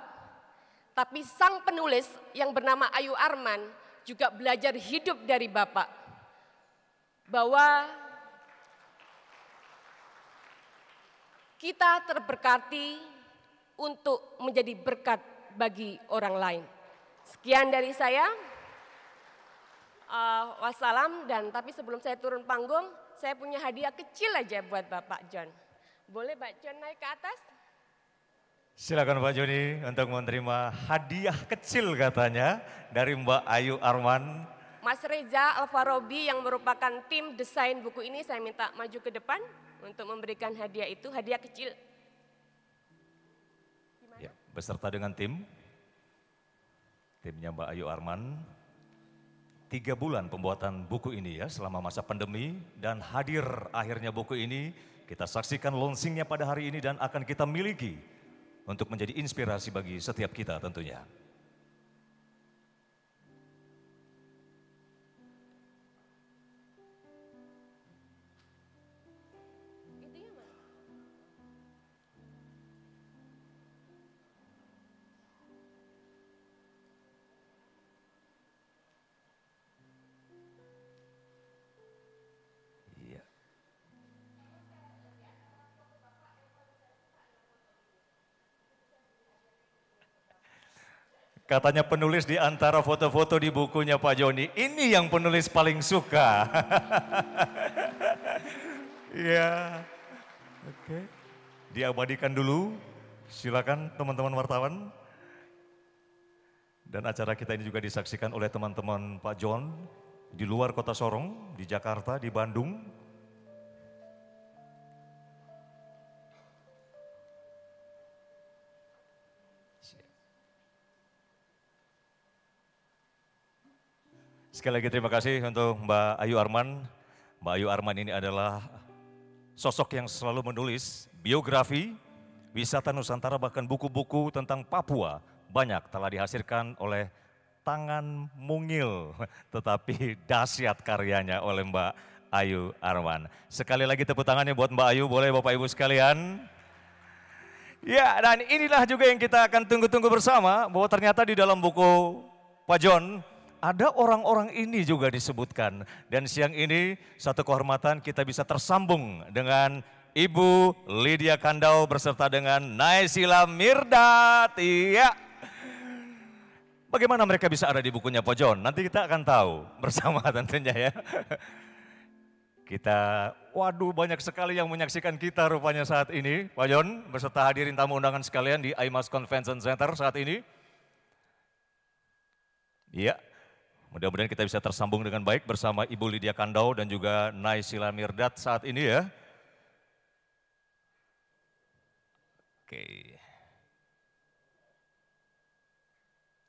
tapi sang penulis yang bernama Ayu Arman juga belajar hidup dari Bapak. Bahwa kita terberkati untuk menjadi berkat bagi orang lain. Sekian dari saya. Uh, wassalam dan tapi sebelum saya turun panggung, saya punya hadiah kecil aja buat Bapak John. Boleh Pak John naik ke atas? Silakan Pak Joni untuk menerima hadiah kecil katanya dari Mbak Ayu Arman. Mas Reza Alvarobi yang merupakan tim desain buku ini saya minta maju ke depan untuk memberikan hadiah itu, hadiah kecil. Ya, beserta dengan tim timnya Mbak Ayu Arman. Tiga bulan pembuatan buku ini ya selama masa pandemi dan hadir akhirnya buku ini kita saksikan launchingnya pada hari ini dan akan kita miliki untuk menjadi inspirasi bagi setiap kita tentunya. Katanya penulis di antara foto-foto di bukunya Pak Joni, ini yang penulis paling suka. Iya. Oke. Okay. Diabadikan dulu. Silakan teman-teman wartawan. Dan acara kita ini juga disaksikan oleh teman-teman Pak John di luar kota Sorong, di Jakarta, di Bandung, Sekali lagi terima kasih untuk Mbak Ayu Arman. Mbak Ayu Arman ini adalah sosok yang selalu menulis biografi, wisata Nusantara bahkan buku-buku tentang Papua banyak telah dihasilkan oleh tangan mungil tetapi dahsyat karyanya oleh Mbak Ayu Arman. Sekali lagi tepuk tangannya buat Mbak Ayu, boleh Bapak Ibu sekalian. Ya, dan inilah juga yang kita akan tunggu-tunggu bersama bahwa ternyata di dalam buku Pak John ada orang-orang ini juga disebutkan. Dan siang ini satu kehormatan kita bisa tersambung dengan Ibu Lydia Kandau berserta dengan Naisila Mirdati. Iya. Bagaimana mereka bisa ada di bukunya Pojon? Nanti kita akan tahu bersama tentunya ya. Kita, waduh banyak sekali yang menyaksikan kita rupanya saat ini. Pak John beserta hadirin tamu undangan sekalian di IMAS Convention Center saat ini. Iya, Mudah-mudahan kita bisa tersambung dengan baik bersama Ibu Lydia Kandau dan juga Naisila Mirdad saat ini ya. Oke.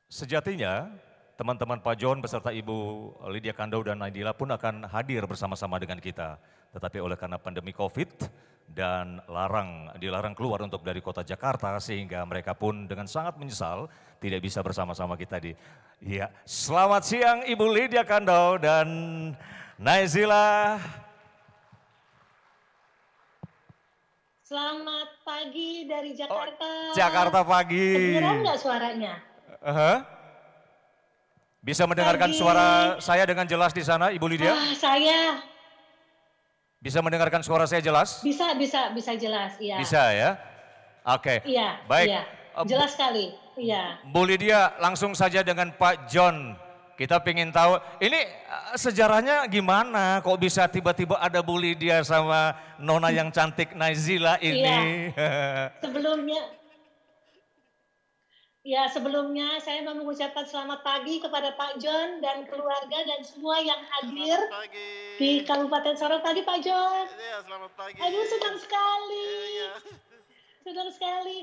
Sejatinya teman-teman Pak John beserta Ibu Lydia Kandau dan Naidila pun akan hadir bersama-sama dengan kita. Tetapi oleh karena pandemi COVID, dan larang dilarang keluar untuk dari kota Jakarta sehingga mereka pun dengan sangat menyesal tidak bisa bersama-sama kita di ya selamat siang Ibu Lydia Kandau dan Naizila Selamat pagi dari oh, Jakarta. Oh, Jakarta pagi. Kedengeran nggak suaranya? Uh -huh. Bisa mendengarkan pagi. suara saya dengan jelas di sana, Ibu Lydia? Ah, saya bisa mendengarkan suara saya jelas? Bisa, bisa, bisa jelas, iya. Bisa ya? Oke. Okay. Iya, Baik. Iya. Jelas sekali, iya. Bu dia langsung saja dengan Pak John. Kita ingin tahu, ini eh, sejarahnya gimana? Kok bisa tiba-tiba ada bully dia sama Nona yang cantik Nazila iya. ini? Iya. Sebelumnya, Ya, sebelumnya saya mau mengucapkan selamat pagi kepada Pak John dan keluarga dan semua yang hadir di Kabupaten Sorong tadi, Pak John. Iya, selamat pagi. Aduh, senang sekali. Ya, ya. Senang sekali.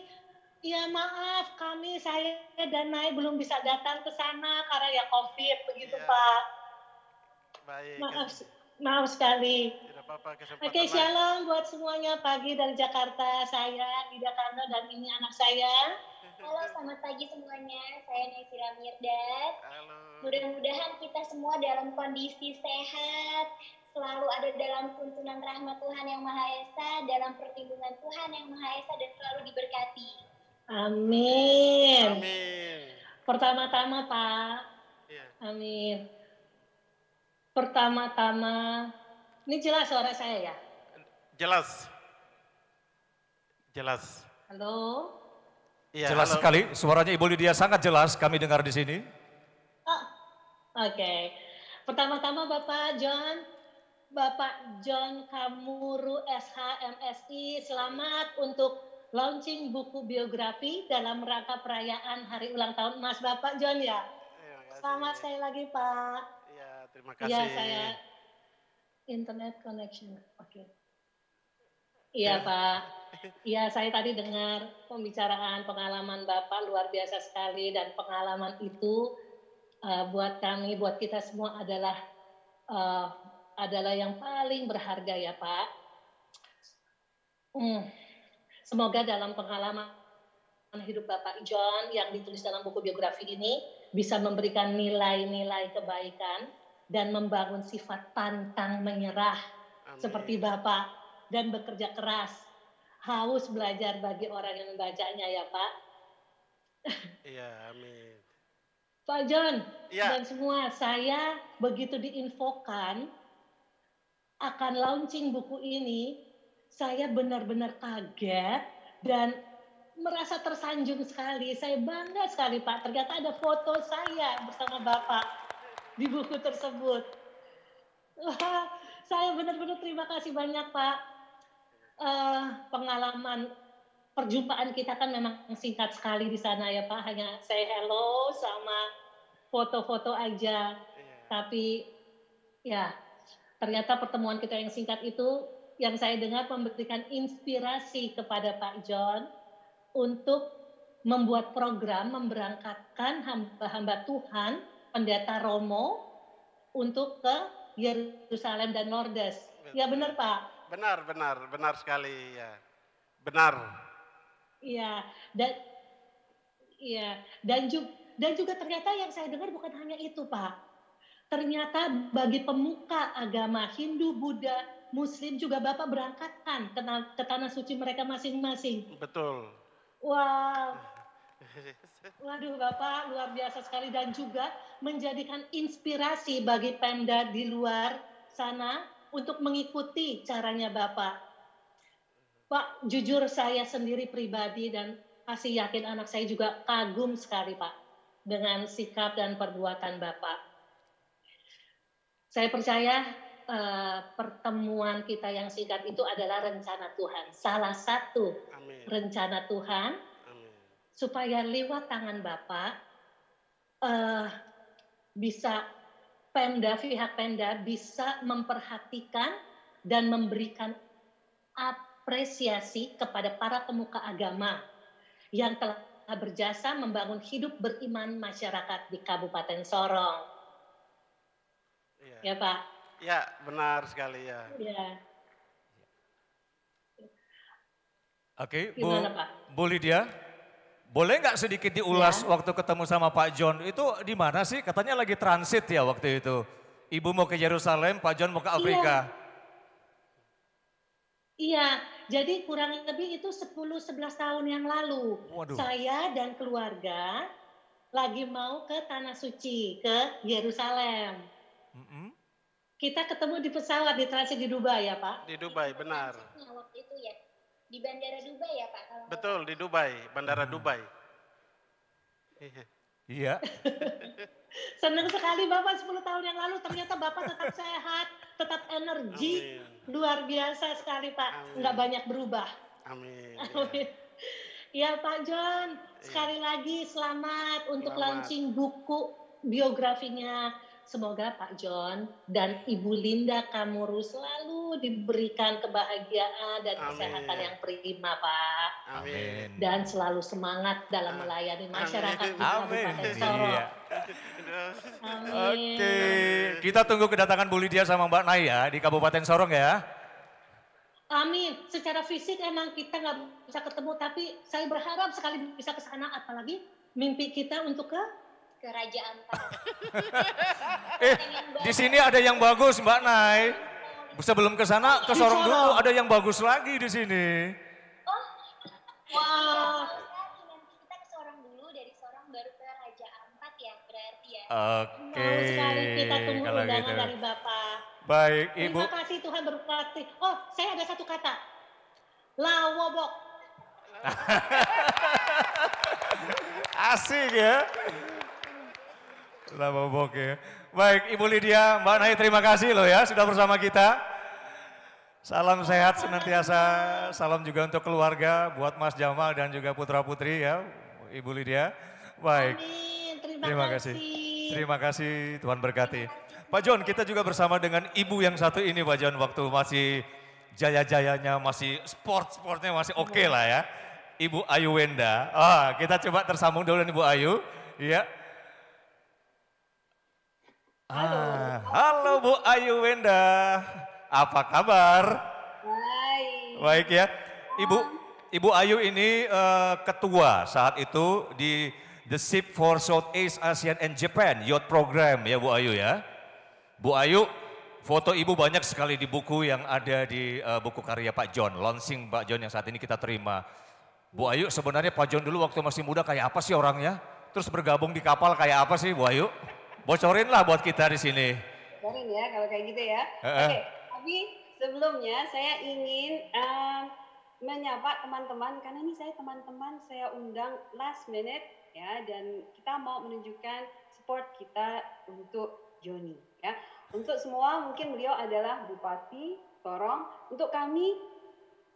Ya, maaf kami, saya dan Nay belum bisa datang ke sana karena ya COVID, iya. begitu ya. Pak. Baik. Maaf, maaf sekali. Tidak apa-apa, Oke, shalom buat semuanya pagi dari Jakarta, saya, Ida Karno, dan ini anak saya. Halo, selamat pagi semuanya. Saya Naisila Mirdas. Halo. Mudah-mudahan kita semua dalam kondisi sehat, selalu ada dalam tuntunan rahmat Tuhan yang Maha Esa, dalam pertimbangan Tuhan yang Maha Esa dan selalu diberkati. Amin. Amin. Pertama-tama Pak. Iya. Amin. Pertama-tama, ini jelas suara saya ya? Jelas. Jelas. Halo. Ya, jelas halo. sekali, suaranya Ibu Lydia sangat jelas kami dengar di sini. Oh, Oke, okay. pertama-tama Bapak John, Bapak John Kamuru SHMSI, selamat untuk launching buku biografi dalam rangka perayaan hari ulang tahun Mas Bapak John ya. Iya, selamat sekali lagi Pak. Ya, terima iya, kasih. Ya, saya internet connection. Oke. Okay. Iya Pak. Iya saya tadi dengar pembicaraan pengalaman Bapak luar biasa sekali dan pengalaman itu uh, buat kami, buat kita semua adalah uh, adalah yang paling berharga ya Pak. Hmm. Semoga dalam pengalaman hidup Bapak John yang ditulis dalam buku biografi ini bisa memberikan nilai-nilai kebaikan dan membangun sifat pantang menyerah Amin. seperti Bapak dan bekerja keras. Haus belajar bagi orang yang membacanya ya Pak. Iya, amin. Pak John ya. dan semua, saya begitu diinfokan akan launching buku ini, saya benar-benar kaget dan merasa tersanjung sekali. Saya bangga sekali Pak, ternyata ada foto saya bersama Bapak di buku tersebut. Wah, saya benar-benar terima kasih banyak Pak uh, pengalaman perjumpaan kita kan memang singkat sekali di sana ya Pak, hanya saya hello sama foto-foto aja. Yeah. Tapi ya ternyata pertemuan kita yang singkat itu yang saya dengar memberikan inspirasi kepada Pak John untuk membuat program memberangkatkan hamba-hamba Tuhan pendeta Romo untuk ke Yerusalem dan Lourdes. Ya benar Pak benar, benar, benar sekali ya. Benar. Iya, dan iya, dan juga dan juga ternyata yang saya dengar bukan hanya itu, Pak. Ternyata bagi pemuka agama Hindu, Buddha, Muslim juga Bapak berangkatkan ke, ke tanah suci mereka masing-masing. Betul. Wow. Waduh Bapak luar biasa sekali dan juga menjadikan inspirasi bagi Pemda di luar sana untuk mengikuti caranya Bapak. Pak, jujur saya sendiri pribadi dan masih yakin anak saya juga kagum sekali Pak dengan sikap dan perbuatan Bapak. Saya percaya Uh, pertemuan kita yang singkat itu adalah rencana Tuhan. Salah satu Amin. rencana Tuhan Amin. supaya lewat tangan Bapak uh, bisa Pemda pihak Pemda bisa memperhatikan dan memberikan apresiasi kepada para pemuka agama yang telah berjasa membangun hidup beriman masyarakat di Kabupaten Sorong. Ya, ya Pak. Ya, benar sekali ya. ya. Oke, okay, Bu, Bu Lydia. Boleh nggak sedikit diulas ya. waktu ketemu sama Pak John? Itu di mana sih? Katanya lagi transit ya waktu itu. Ibu mau ke Yerusalem, Pak John mau ke Afrika. Iya, iya. jadi kurang lebih itu 10-11 tahun yang lalu. Waduh. Saya dan keluarga lagi mau ke Tanah Suci, ke Yerusalem. Mm -hmm. Kita ketemu di pesawat, di transit di Dubai ya Pak? Di Dubai, benar. Iya, di Bandara Dubai ya Pak? Kalau Betul, di Dubai, Bandara hmm. Dubai. Iya. Senang sekali Bapak 10 tahun yang lalu ternyata Bapak tetap sehat, tetap energi. Amin. Luar biasa sekali Pak, Amin. nggak banyak berubah. Amin. Amin. Ya. Iya, Pak John, iya. sekali lagi selamat untuk launching buku biografinya semoga Pak John dan Ibu Linda Kamuru selalu diberikan kebahagiaan dan Amin. kesehatan yang prima, Pak. Amin. Dan selalu semangat dalam ah. melayani masyarakat Amin. di Kabupaten Sorong. Iya. Amin. Oke, kita tunggu kedatangan Bu Lydia sama Mbak Naya ya, di Kabupaten Sorong ya. Amin. Secara fisik emang kita nggak bisa ketemu, tapi saya berharap sekali bisa ke sana, apalagi mimpi kita untuk ke kerajaan eh, di sini ada yang bagus Mbak Nai. belum ke sana ke Sorong dulu ada yang bagus lagi di sini. Oh. berarti Wow. Oke. Okay. kita tunggu undangan gitu. dari Bapak. Baik, Ibu. Terima kasih Tuhan berkati. Oh, saya ada satu kata. Lawobok. Asik ya. Lah bobok ya. Baik, Ibu Lydia, Mbak Nai, terima kasih loh ya sudah bersama kita. Salam sehat senantiasa, salam juga untuk keluarga, buat Mas Jamal dan juga putra-putri ya, Ibu Lydia. Baik. terima, terima kasih. kasih. Terima kasih Tuhan berkati. Pak John, kita juga bersama dengan ibu yang satu ini Pak John waktu masih jaya-jayanya masih sport-sportnya masih oke okay lah ya. Ibu Ayu Wenda. oh, kita coba tersambung dulu dengan Ibu Ayu. Iya. Halo. Ah, halo Bu Ayu Wenda. Apa kabar? Baik. Baik ya. Ibu Ibu Ayu ini uh, ketua saat itu di The Ship for Southeast Asian and Japan Yacht Program ya Bu Ayu ya. Bu Ayu, foto Ibu banyak sekali di buku yang ada di uh, buku karya Pak John, launching Pak John yang saat ini kita terima. Bu Ayu sebenarnya Pak John dulu waktu masih muda kayak apa sih orangnya? Terus bergabung di kapal kayak apa sih Bu Ayu? bocorin lah buat kita di sini. Bocorin ya kalau kayak gitu ya. Uh -uh. Oke, tapi sebelumnya saya ingin uh, menyapa teman-teman karena ini saya teman-teman saya undang last minute ya dan kita mau menunjukkan support kita untuk Joni ya. Untuk semua mungkin beliau adalah Bupati Torong. Untuk kami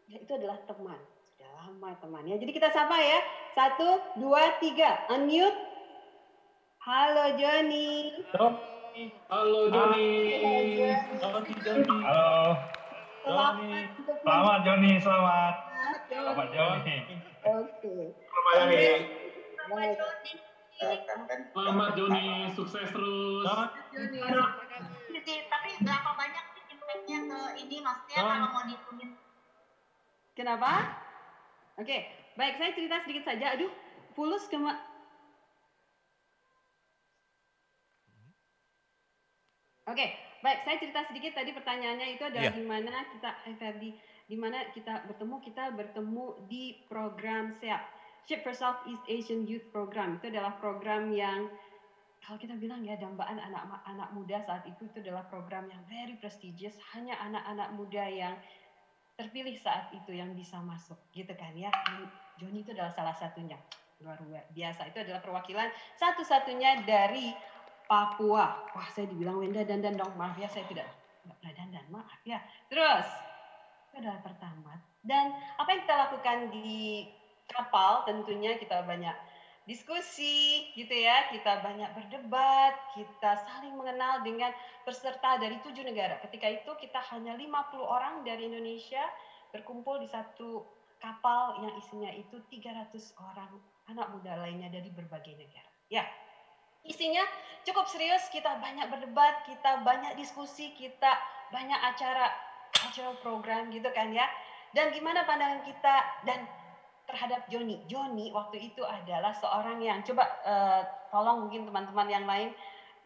ya itu adalah teman. Sudah lama teman ya. Jadi kita sapa ya. Satu, dua, tiga. Unmute. Halo Joni. Halo Joni. Halo Joni. Halo. Joni. Selamat Joni, selamat. Selamat Joni. Oke. Lumayan Selamat Joni. Selamat Joni, sukses terus. Selamat Joni. Tapi berapa banyak sih impactnya ke ini maksudnya kalau mau ditulis? Kenapa? Oke, baik saya cerita sedikit saja. Aduh, Pulus kema Oke, okay, baik. Saya cerita sedikit tadi pertanyaannya itu adalah yeah. di mana kita eh, di mana kita bertemu kita bertemu di program SEAP, Ship for Southeast Asian Youth Program. Itu adalah program yang kalau kita bilang ya dambaan anak anak muda saat itu itu adalah program yang very prestigious. Hanya anak-anak muda yang terpilih saat itu yang bisa masuk, gitu kan ya. Joni itu adalah salah satunya luar biasa. Itu adalah perwakilan satu-satunya dari Papua. Wah, saya dibilang Wenda dan dan dong. Maaf ya, saya tidak nggak pernah dandan. Maaf ya. Terus, itu adalah pertama. Dan apa yang kita lakukan di kapal tentunya kita banyak diskusi gitu ya, kita banyak berdebat, kita saling mengenal dengan peserta dari tujuh negara. Ketika itu kita hanya 50 orang dari Indonesia berkumpul di satu kapal yang isinya itu 300 orang anak muda lainnya dari berbagai negara. Ya, isinya cukup serius kita banyak berdebat kita banyak diskusi kita banyak acara acara program gitu kan ya dan gimana pandangan kita dan terhadap Joni Joni waktu itu adalah seorang yang coba uh, tolong mungkin teman-teman yang lain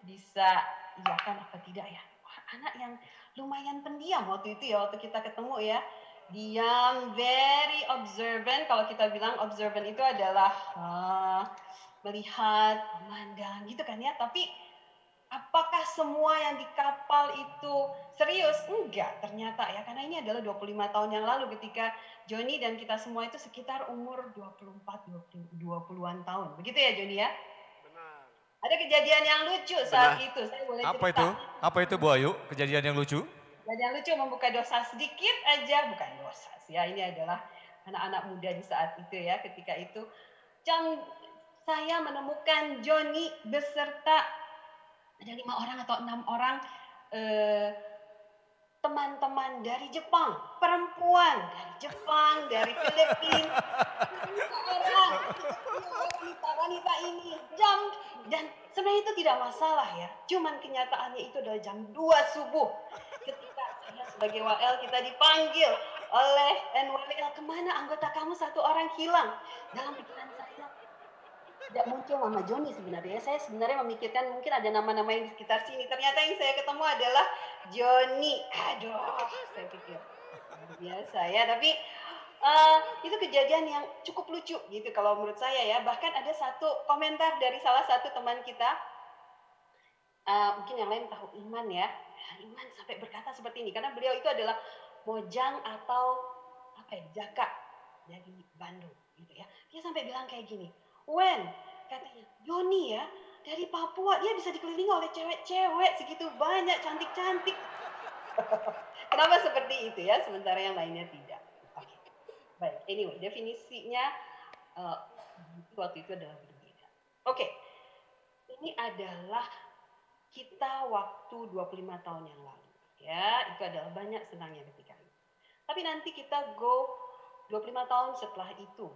bisa iya kan apa tidak ya Wah, anak yang lumayan pendiam waktu itu ya waktu kita ketemu ya diam very observant kalau kita bilang observant itu adalah uh, melihat, memandang gitu kan ya. Tapi apakah semua yang di kapal itu serius? Enggak, ternyata ya. Karena ini adalah 25 tahun yang lalu ketika Joni dan kita semua itu sekitar umur 24 20-an tahun. Begitu ya Joni ya? Ada kejadian yang lucu saat Benar. itu. Saya boleh Apa itu? Apa itu Bu Ayu? Kejadian yang lucu? Kejadian lucu membuka dosa sedikit aja, bukan dosa. sih Ya, ini adalah anak-anak muda di saat itu ya, ketika itu jam saya menemukan Joni beserta ada lima orang atau enam orang eh, teman-teman eh, dari Jepang, perempuan dari Jepang, dari Filipina, orang wanita-wanita ini jam dan sebenarnya itu tidak masalah ya, cuman kenyataannya itu adalah jam 2 subuh ketika saya sebagai WL kita dipanggil oleh NWL kemana anggota kamu satu orang hilang dalam pikiran saya tidak muncul nama Joni sebenarnya. Ya, saya sebenarnya memikirkan mungkin ada nama-nama yang di sekitar sini. Ternyata yang saya ketemu adalah Joni. Aduh, saya pikir luar biasa ya. Tapi uh, itu kejadian yang cukup lucu gitu kalau menurut saya ya. Bahkan ada satu komentar dari salah satu teman kita. Uh, mungkin yang lain tahu Iman ya. Nah, Iman sampai berkata seperti ini karena beliau itu adalah mojang atau apa ya jaka dari Bandung gitu ya. Dia sampai bilang kayak gini, Wen, katanya, Yoni ya, dari Papua, dia bisa dikelilingi oleh cewek-cewek segitu banyak, cantik-cantik. Kenapa seperti itu ya, sementara yang lainnya tidak. Oke, okay. baik. Anyway, definisinya uh, waktu itu adalah berbeda. Oke, okay. ini adalah kita waktu 25 tahun yang lalu. Ya, itu adalah banyak senangnya ketika itu. Tapi nanti kita go 25 tahun setelah itu,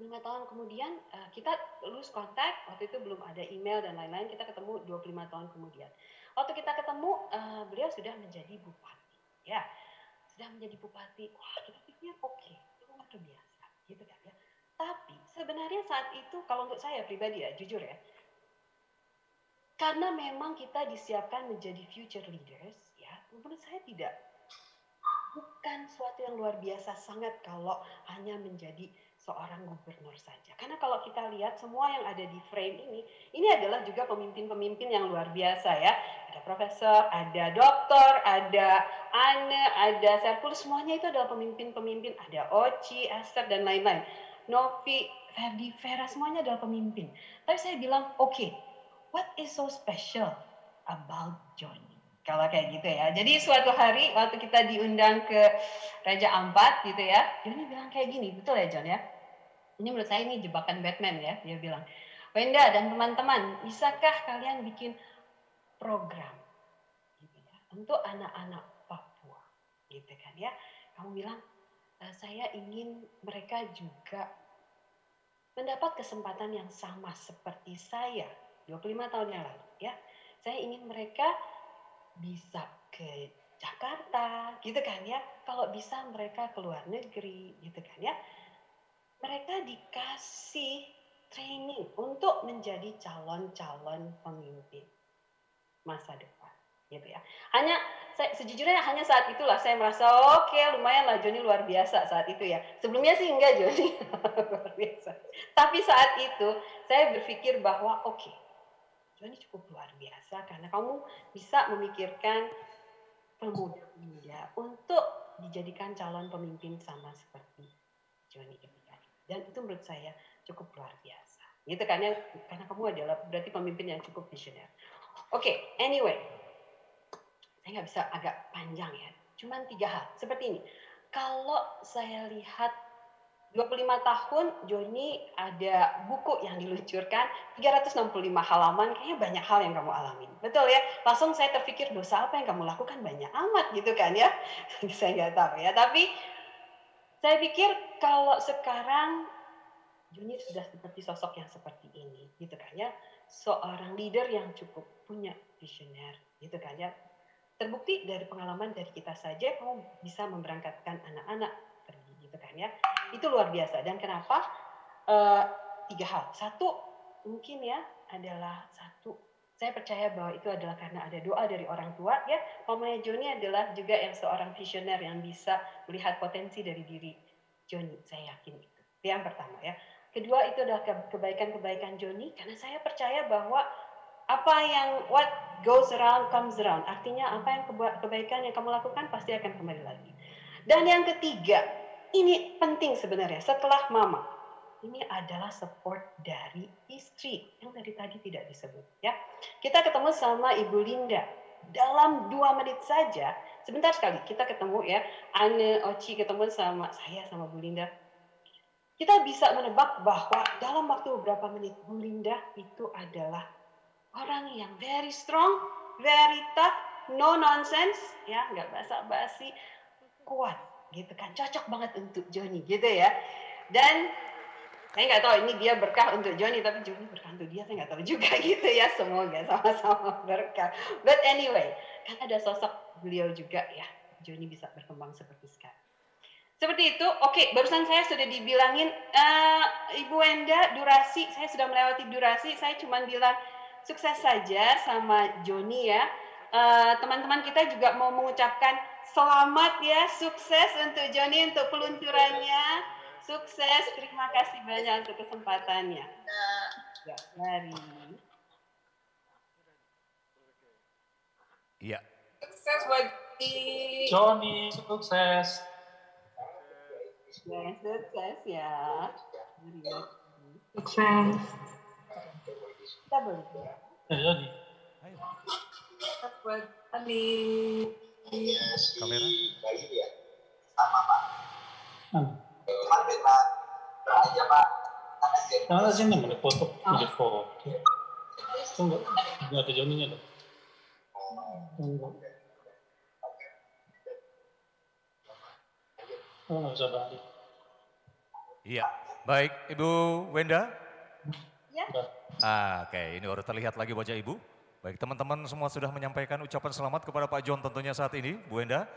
lima tahun kemudian uh, kita lose kontak waktu itu belum ada email dan lain-lain kita ketemu 25 tahun kemudian waktu kita ketemu uh, beliau sudah menjadi bupati ya sudah menjadi bupati wah kita pikir oke okay, itu luar biasa gitu kan ya tapi sebenarnya saat itu kalau untuk saya pribadi ya jujur ya karena memang kita disiapkan menjadi future leaders ya menurut saya tidak bukan suatu yang luar biasa sangat kalau hanya menjadi seorang gubernur saja. Karena kalau kita lihat semua yang ada di frame ini, ini adalah juga pemimpin-pemimpin yang luar biasa ya. Ada profesor, ada dokter, ada Anne, ada Serpul, semuanya itu adalah pemimpin-pemimpin. Ada Oci, Esther, dan lain-lain. Novi, Ferdi, Vera, semuanya adalah pemimpin. Tapi saya bilang, oke, okay, what is so special about Johnny? kalau kayak gitu ya. Jadi suatu hari waktu kita diundang ke Raja Ampat gitu ya, Johnny bilang kayak gini, betul ya John ya? ini menurut saya ini jebakan Batman ya, dia bilang. Wenda dan teman-teman, bisakah kalian bikin program gitu ya, untuk anak-anak Papua gitu kan ya. Kamu bilang, e, saya ingin mereka juga mendapat kesempatan yang sama seperti saya 25 tahun yang lalu ya. Saya ingin mereka bisa ke Jakarta gitu kan ya. Kalau bisa mereka ke luar negeri gitu kan ya mereka dikasih training untuk menjadi calon-calon pemimpin masa depan gitu ya hanya saya, sejujurnya hanya saat itulah saya merasa oke okay, lumayan lah Joni luar biasa saat itu ya sebelumnya sih enggak Joni luar biasa tapi saat itu saya berpikir bahwa oke okay, Joni cukup luar biasa karena kamu bisa memikirkan pemuda ya untuk dijadikan calon pemimpin sama seperti Joni ini dan itu menurut saya cukup luar biasa gitu kan ya karena kamu adalah berarti pemimpin yang cukup visioner oke okay, anyway saya nggak bisa agak panjang ya cuman tiga hal seperti ini kalau saya lihat 25 tahun Joni ada buku yang diluncurkan 365 halaman kayaknya banyak hal yang kamu alami betul ya langsung saya terpikir dosa apa yang kamu lakukan banyak amat gitu kan ya saya nggak tahu ya tapi saya pikir kalau sekarang Junir sudah seperti sosok yang seperti ini, gitu kan ya, seorang leader yang cukup punya visioner, gitu kan ya. Terbukti dari pengalaman dari kita saja, kamu bisa memberangkatkan anak-anak pergi, gitu kan ya. Itu luar biasa. Dan kenapa? E, tiga hal. Satu, mungkin ya adalah satu. Saya percaya bahwa itu adalah karena ada doa dari orang tua ya. Mamanya Joni adalah juga yang seorang visioner yang bisa melihat potensi dari diri Joni. Saya yakin itu. yang pertama ya. Kedua itu adalah kebaikan-kebaikan Joni karena saya percaya bahwa apa yang what goes around comes around. Artinya apa yang kebaikan yang kamu lakukan pasti akan kembali lagi. Dan yang ketiga, ini penting sebenarnya setelah mama ini adalah support dari istri yang dari tadi tidak disebut ya. Kita ketemu sama Ibu Linda dalam dua menit saja, sebentar sekali kita ketemu ya. Anne Oci ketemu sama saya sama Bu Linda. Kita bisa menebak bahwa dalam waktu beberapa menit Bu Linda itu adalah orang yang very strong, very tough, no nonsense ya, nggak basa-basi, kuat gitu kan, cocok banget untuk Joni gitu ya. Dan saya nggak tahu ini dia berkah untuk Joni tapi Joni berkah untuk dia saya nggak tahu juga gitu ya semoga sama-sama berkah but anyway kan ada sosok beliau juga ya Joni bisa berkembang seperti sekarang seperti itu oke okay, barusan saya sudah dibilangin uh, Ibu Enda durasi saya sudah melewati durasi saya cuma bilang sukses saja sama Joni ya eh, teman-teman uh, kita juga mau mengucapkan selamat ya sukses untuk Joni untuk peluncurannya Sukses, terima kasih banyak untuk kesempatannya. Ya, mari. Iya. Sukses buat di. Johnny sukses. Ya, sukses ya. Sukses. Kita berdoa. Ya, eh, Joni. Ayo. Buat Joni. Kamera. Sama Pak. 70 menit foto foto. Tunggu, nggak ada jaminya dong. Tunggu. Oh, nggak usah balik. Iya, baik Ibu Wenda. Ya. Ah, oke, okay. ini baru terlihat lagi wajah Ibu. Baik, teman-teman semua sudah menyampaikan ucapan selamat kepada Pak John tentunya saat ini, Bu Wenda.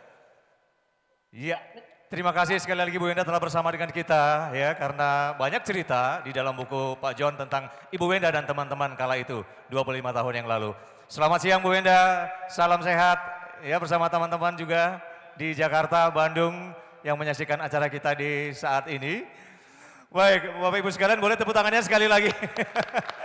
Iya. Terima kasih sekali lagi Bu Wenda telah bersama dengan kita ya karena banyak cerita di dalam buku Pak John tentang Ibu Wenda dan teman-teman kala itu 25 tahun yang lalu. Selamat siang Bu Wenda, salam sehat ya bersama teman-teman juga di Jakarta, Bandung yang menyaksikan acara kita di saat ini. Baik, Bapak Ibu sekalian boleh tepuk tangannya sekali lagi.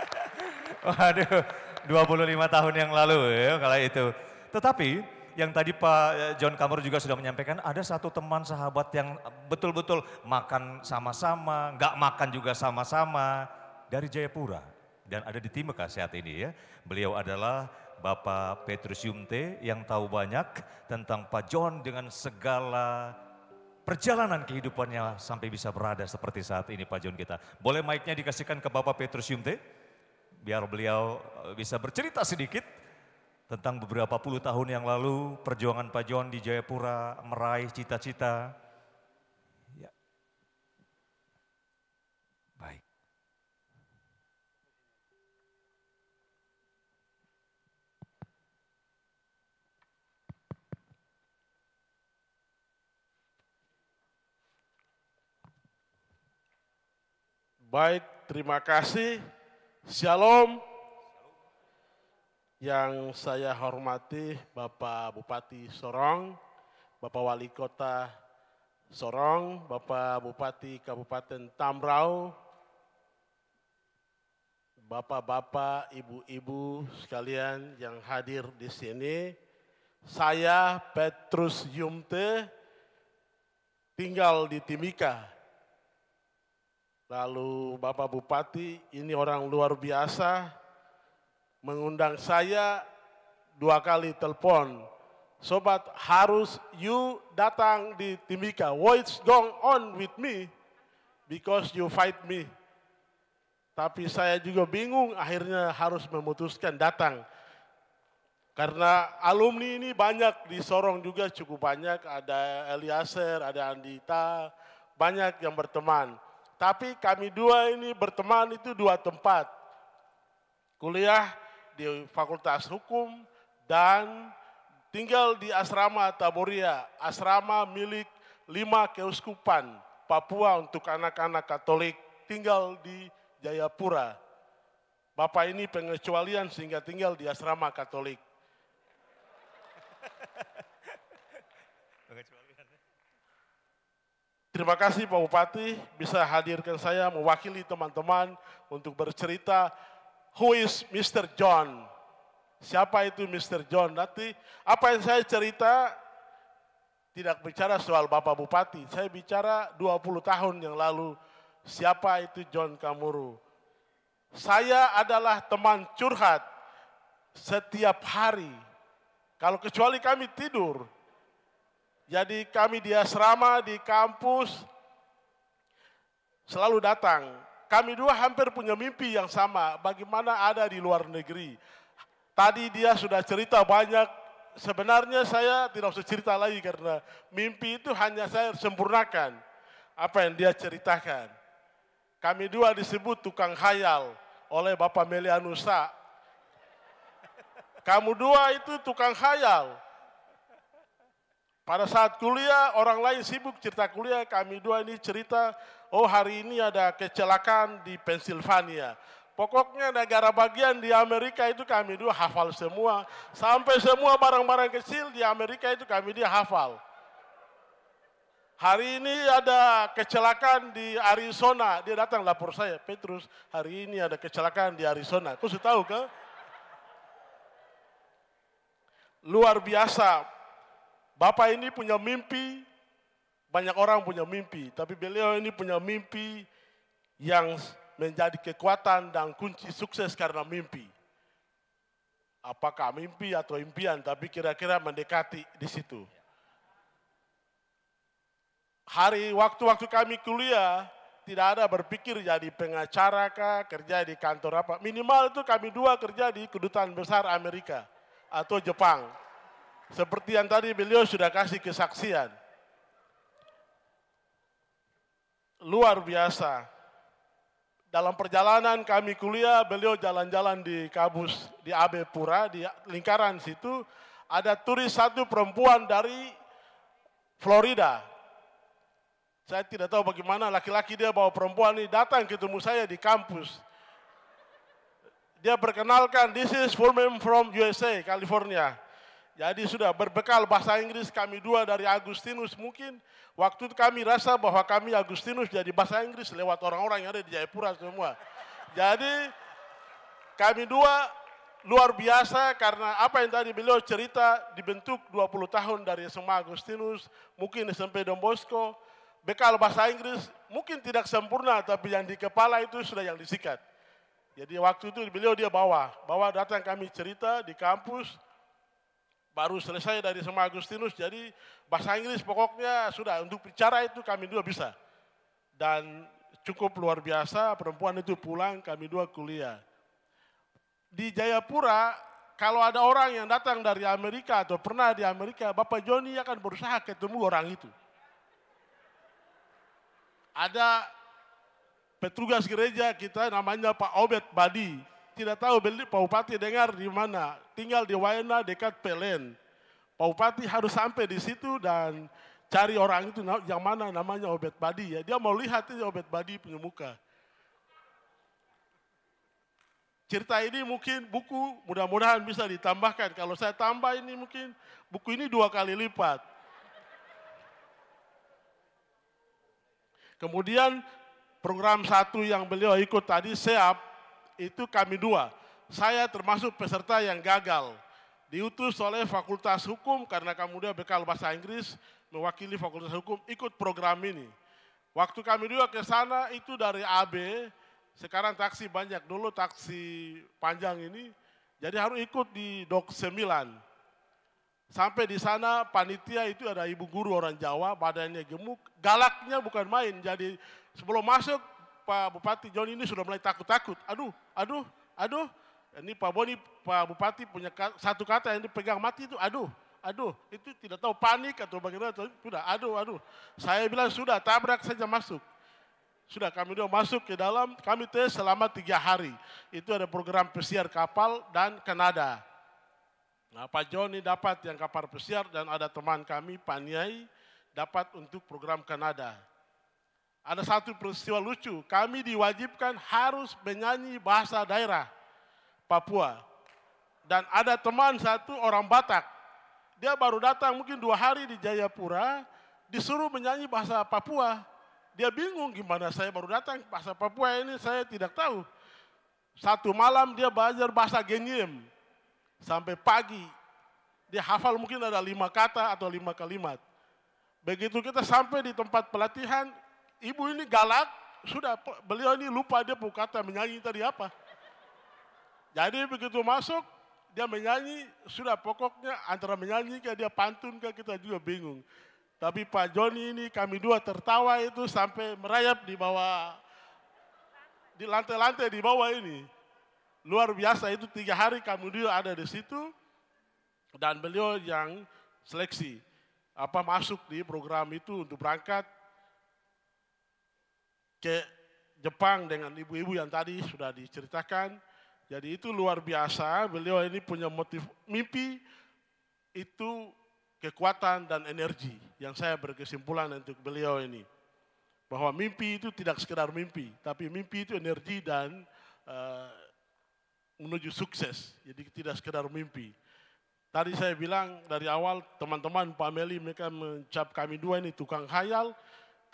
Waduh, 25 tahun yang lalu ya kala itu. Tetapi yang tadi Pak eh, John Kamur juga sudah menyampaikan, ada satu teman sahabat yang betul-betul makan sama-sama, nggak makan juga sama-sama dari Jayapura dan ada di Timeka saat ini ya. Beliau adalah Bapak Petrus Yumte yang tahu banyak tentang Pak John dengan segala perjalanan kehidupannya sampai bisa berada seperti saat ini Pak John kita. Boleh mic-nya dikasihkan ke Bapak Petrus Yumte? Biar beliau eh, bisa bercerita sedikit tentang beberapa puluh tahun yang lalu perjuangan Pak John di Jayapura meraih cita-cita. Ya. Baik. Baik, terima kasih. Shalom. Yang saya hormati Bapak Bupati Sorong, Bapak Wali Kota Sorong, Bapak Bupati Kabupaten Tamrau, Bapak-bapak, ibu-ibu sekalian yang hadir di sini, saya Petrus Yumte tinggal di Timika. Lalu Bapak Bupati ini orang luar biasa, mengundang saya dua kali telepon. Sobat harus you datang di Timika. What's going on with me? Because you fight me. Tapi saya juga bingung akhirnya harus memutuskan datang. Karena alumni ini banyak di Sorong juga cukup banyak. Ada Eliaser, ada Andita, banyak yang berteman. Tapi kami dua ini berteman itu dua tempat. Kuliah di Fakultas Hukum dan tinggal di asrama Taboria, asrama milik lima keuskupan Papua untuk anak-anak Katolik tinggal di Jayapura. Bapak ini pengecualian sehingga tinggal di asrama Katolik. Terima kasih Pak Bupati bisa hadirkan saya mewakili teman-teman untuk bercerita who is Mr. John? Siapa itu Mr. John? Nanti apa yang saya cerita tidak bicara soal Bapak Bupati. Saya bicara 20 tahun yang lalu. Siapa itu John Kamuru? Saya adalah teman curhat setiap hari. Kalau kecuali kami tidur. Jadi kami di asrama, di kampus, selalu datang kami dua hampir punya mimpi yang sama, bagaimana ada di luar negeri. Tadi dia sudah cerita banyak, sebenarnya saya tidak usah cerita lagi karena mimpi itu hanya saya sempurnakan apa yang dia ceritakan. Kami dua disebut tukang khayal oleh Bapak Melianusa. Kamu dua itu tukang khayal. Pada saat kuliah, orang lain sibuk cerita kuliah, kami dua ini cerita oh hari ini ada kecelakaan di Pennsylvania. Pokoknya negara bagian di Amerika itu kami dua hafal semua. Sampai semua barang-barang kecil di Amerika itu kami dia hafal. Hari ini ada kecelakaan di Arizona. Dia datang lapor saya, Petrus, hari ini ada kecelakaan di Arizona. Kau sudah tahu ke? Luar biasa. Bapak ini punya mimpi banyak orang punya mimpi, tapi beliau ini punya mimpi yang menjadi kekuatan dan kunci sukses karena mimpi. Apakah mimpi atau impian, tapi kira-kira mendekati di situ. Hari waktu-waktu kami kuliah, tidak ada berpikir jadi pengacara kah, kerja di kantor apa. Minimal itu kami dua kerja di kedutaan besar Amerika atau Jepang. Seperti yang tadi beliau sudah kasih kesaksian. luar biasa. Dalam perjalanan kami kuliah, beliau jalan-jalan di kabus di Abe Pura, di lingkaran situ, ada turis satu perempuan dari Florida. Saya tidak tahu bagaimana laki-laki dia bawa perempuan ini datang ketemu saya di kampus. Dia perkenalkan, this is woman from USA, California. Jadi sudah berbekal bahasa Inggris kami dua dari Agustinus mungkin waktu kami rasa bahwa kami Agustinus jadi bahasa Inggris lewat orang-orang yang ada di Jayapura semua. Jadi kami dua luar biasa karena apa yang tadi beliau cerita dibentuk 20 tahun dari semua Agustinus, mungkin SMP Don Bosco, bekal bahasa Inggris mungkin tidak sempurna tapi yang di kepala itu sudah yang disikat. Jadi waktu itu beliau dia bawa, bawa datang kami cerita di kampus, baru selesai dari sama Agustinus, jadi bahasa Inggris pokoknya sudah untuk bicara itu kami dua bisa. Dan cukup luar biasa perempuan itu pulang kami dua kuliah. Di Jayapura kalau ada orang yang datang dari Amerika atau pernah di Amerika, Bapak Joni akan berusaha ketemu orang itu. Ada petugas gereja kita namanya Pak Obet Badi tidak tahu beli Pak Bupati dengar di mana, tinggal di Waena dekat Pelen. Pak Bupati harus sampai di situ dan cari orang itu yang mana namanya Obet Badi ya. Dia mau lihat ini Obet Badi punya muka. Cerita ini mungkin buku mudah-mudahan bisa ditambahkan. Kalau saya tambah ini mungkin buku ini dua kali lipat. Kemudian program satu yang beliau ikut tadi siap itu kami dua. Saya termasuk peserta yang gagal. Diutus oleh Fakultas Hukum karena kemudian bekal bahasa Inggris mewakili Fakultas Hukum ikut program ini. Waktu kami dua ke sana itu dari AB, sekarang taksi banyak, dulu taksi panjang ini, jadi harus ikut di Dok 9. Sampai di sana panitia itu ada ibu guru orang Jawa, badannya gemuk, galaknya bukan main. Jadi sebelum masuk Pak Bupati John ini sudah mulai takut-takut. Aduh, aduh, aduh. Ini Pak Boni, Pak Bupati punya satu kata yang dipegang mati itu, aduh, aduh. Itu tidak tahu panik atau bagaimana, atau, sudah, aduh, aduh. Saya bilang sudah, tabrak saja masuk. Sudah kami dua masuk ke dalam, kami tes selama tiga hari. Itu ada program pesiar kapal dan Kanada. Nah, Pak Joni dapat yang kapal pesiar dan ada teman kami, Niai, dapat untuk program Kanada ada satu peristiwa lucu. Kami diwajibkan harus menyanyi bahasa daerah Papua. Dan ada teman satu orang Batak. Dia baru datang mungkin dua hari di Jayapura, disuruh menyanyi bahasa Papua. Dia bingung gimana saya baru datang bahasa Papua ini saya tidak tahu. Satu malam dia belajar bahasa Genyem. Sampai pagi. Dia hafal mungkin ada lima kata atau lima kalimat. Begitu kita sampai di tempat pelatihan, ibu ini galak, sudah beliau ini lupa dia kata menyanyi tadi apa. Jadi begitu masuk, dia menyanyi, sudah pokoknya antara menyanyi ke dia pantun ke kita juga bingung. Tapi Pak Joni ini kami dua tertawa itu sampai merayap di bawah, di lantai-lantai di bawah ini. Luar biasa itu tiga hari kamu dua ada di situ dan beliau yang seleksi apa masuk di program itu untuk berangkat ke Jepang dengan ibu-ibu yang tadi sudah diceritakan. Jadi itu luar biasa, beliau ini punya motif mimpi itu kekuatan dan energi yang saya berkesimpulan untuk beliau ini. Bahwa mimpi itu tidak sekedar mimpi, tapi mimpi itu energi dan uh, menuju sukses. Jadi tidak sekedar mimpi. Tadi saya bilang dari awal teman-teman Pak Meli mereka mencap kami dua ini tukang khayal,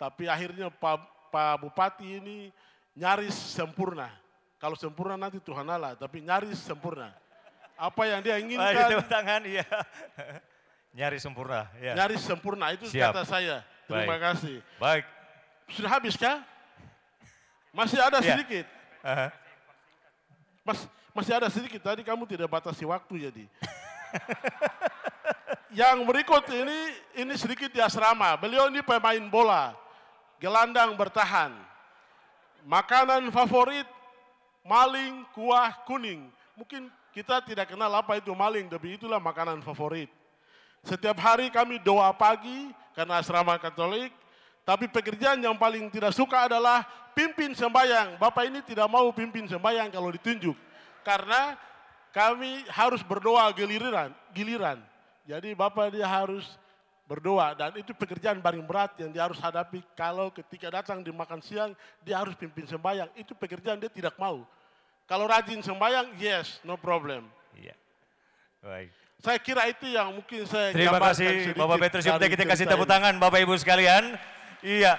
tapi akhirnya Pak Pak Bupati ini nyaris sempurna. Kalau sempurna nanti Tuhan Allah, tapi nyaris sempurna. Apa yang dia oh, inginkan. Baik, tepuk tangan, iya. Nyaris sempurna. Ya. Nyaris sempurna, itu Siap. kata saya. Terima Baik. kasih. Baik. Sudah habis kah? Masih ada ya. sedikit. Uh -huh. Mas, masih ada sedikit, tadi kamu tidak batasi waktu jadi. Ya, yang berikut ini, ini sedikit di asrama. Beliau ini pemain bola gelandang bertahan. Makanan favorit maling kuah kuning. Mungkin kita tidak kenal apa itu maling, tapi itulah makanan favorit. Setiap hari kami doa pagi karena asrama Katolik, tapi pekerjaan yang paling tidak suka adalah pimpin sembayang. Bapak ini tidak mau pimpin sembayang kalau ditunjuk. Karena kami harus berdoa giliran, giliran. Jadi Bapak dia harus berdoa dan itu pekerjaan paling berat yang dia harus hadapi kalau ketika datang dimakan siang dia harus pimpin sembahyang itu pekerjaan dia tidak mau kalau rajin sembahyang yes no problem iya baik saya kira itu yang mungkin saya terima kasih Bapak Petrus kita kita kasih tepuk tangan Bapak Ibu sekalian iya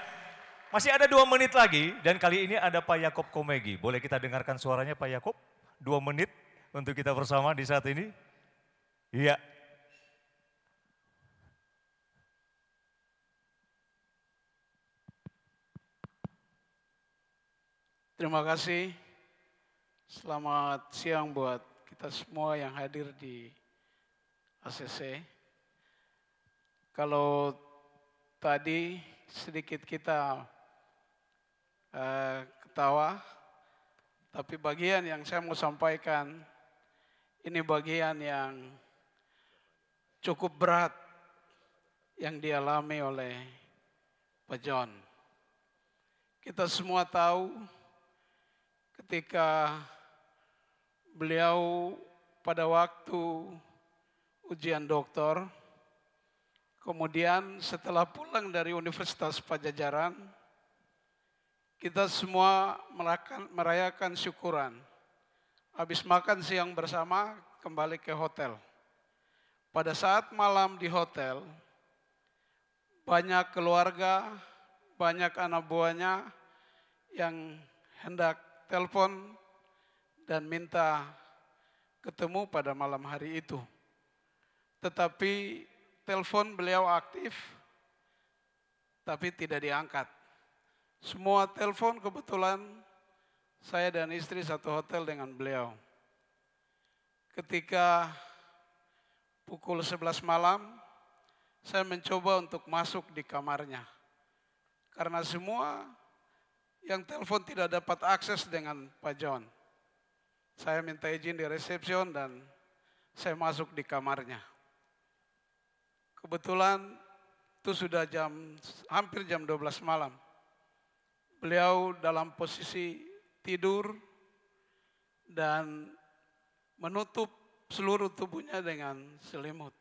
masih ada dua menit lagi dan kali ini ada Pak Yakob Komegi boleh kita dengarkan suaranya Pak Yakob dua menit untuk kita bersama di saat ini iya Terima kasih. Selamat siang buat kita semua yang hadir di ACC. Kalau tadi sedikit kita uh, ketawa, tapi bagian yang saya mau sampaikan ini bagian yang cukup berat yang dialami oleh Pak John. Kita semua tahu ketika beliau pada waktu ujian doktor, kemudian setelah pulang dari Universitas Pajajaran, kita semua merayakan, syukuran. Habis makan siang bersama, kembali ke hotel. Pada saat malam di hotel, banyak keluarga, banyak anak buahnya yang hendak telepon dan minta ketemu pada malam hari itu. Tetapi telepon beliau aktif, tapi tidak diangkat. Semua telepon kebetulan saya dan istri satu hotel dengan beliau. Ketika pukul 11 malam, saya mencoba untuk masuk di kamarnya. Karena semua yang telepon tidak dapat akses dengan Pak John. Saya minta izin di resepsion dan saya masuk di kamarnya. Kebetulan itu sudah jam hampir jam 12 malam. Beliau dalam posisi tidur dan menutup seluruh tubuhnya dengan selimut.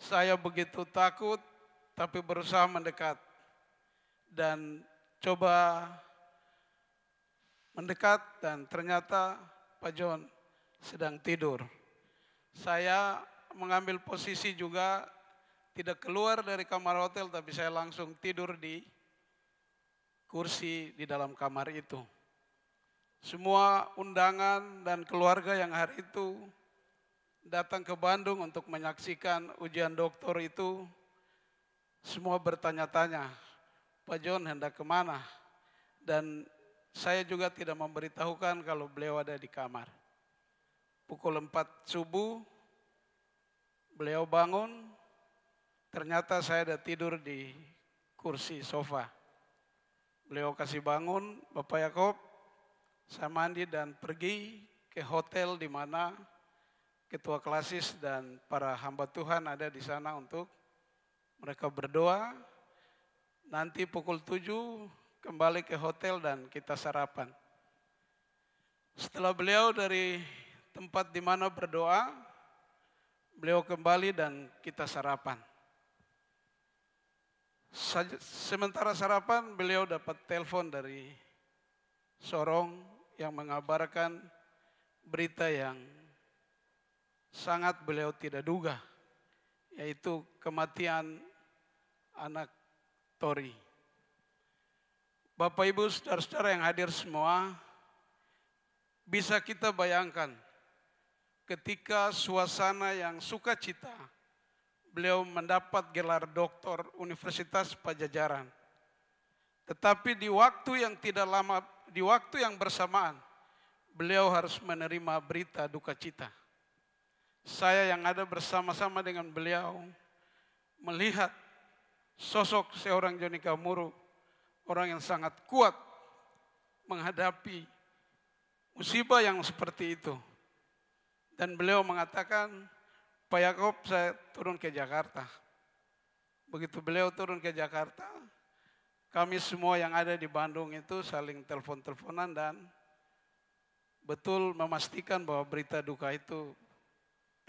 Saya begitu takut tapi berusaha mendekat dan coba mendekat dan ternyata Pak John sedang tidur. Saya mengambil posisi juga tidak keluar dari kamar hotel tapi saya langsung tidur di kursi di dalam kamar itu. Semua undangan dan keluarga yang hari itu datang ke Bandung untuk menyaksikan ujian doktor itu semua bertanya-tanya, Pak John hendak kemana. Dan saya juga tidak memberitahukan kalau beliau ada di kamar. Pukul 4 subuh, beliau bangun, ternyata saya ada tidur di kursi sofa. Beliau kasih bangun, Bapak Yakob, saya mandi dan pergi ke hotel di mana ketua klasis dan para hamba Tuhan ada di sana untuk mereka berdoa, Nanti pukul 7 kembali ke hotel dan kita sarapan. Setelah beliau dari tempat di mana berdoa, beliau kembali dan kita sarapan. Sementara sarapan beliau dapat telepon dari Sorong yang mengabarkan berita yang sangat beliau tidak duga, yaitu kematian anak Tori. Bapak Ibu saudara-saudara yang hadir semua, bisa kita bayangkan ketika suasana yang sukacita beliau mendapat gelar doktor Universitas Pajajaran. Tetapi di waktu yang tidak lama, di waktu yang bersamaan, beliau harus menerima berita duka cita. Saya yang ada bersama-sama dengan beliau melihat sosok seorang Joni Kamuru orang yang sangat kuat menghadapi musibah yang seperti itu. Dan beliau mengatakan, Pak Yakob saya turun ke Jakarta. Begitu beliau turun ke Jakarta, kami semua yang ada di Bandung itu saling telepon-teleponan dan betul memastikan bahwa berita duka itu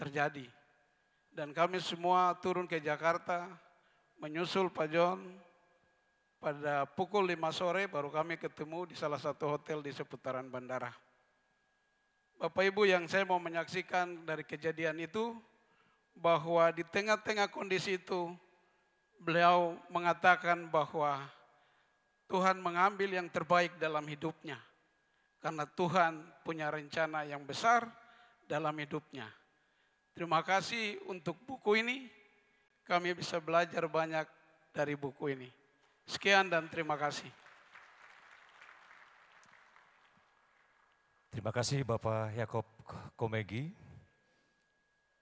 terjadi. Dan kami semua turun ke Jakarta menyusul Pak John pada pukul 5 sore baru kami ketemu di salah satu hotel di seputaran bandara. Bapak Ibu yang saya mau menyaksikan dari kejadian itu bahwa di tengah-tengah kondisi itu beliau mengatakan bahwa Tuhan mengambil yang terbaik dalam hidupnya karena Tuhan punya rencana yang besar dalam hidupnya. Terima kasih untuk buku ini kami bisa belajar banyak dari buku ini. Sekian dan terima kasih. Terima kasih Bapak Yakob Komegi.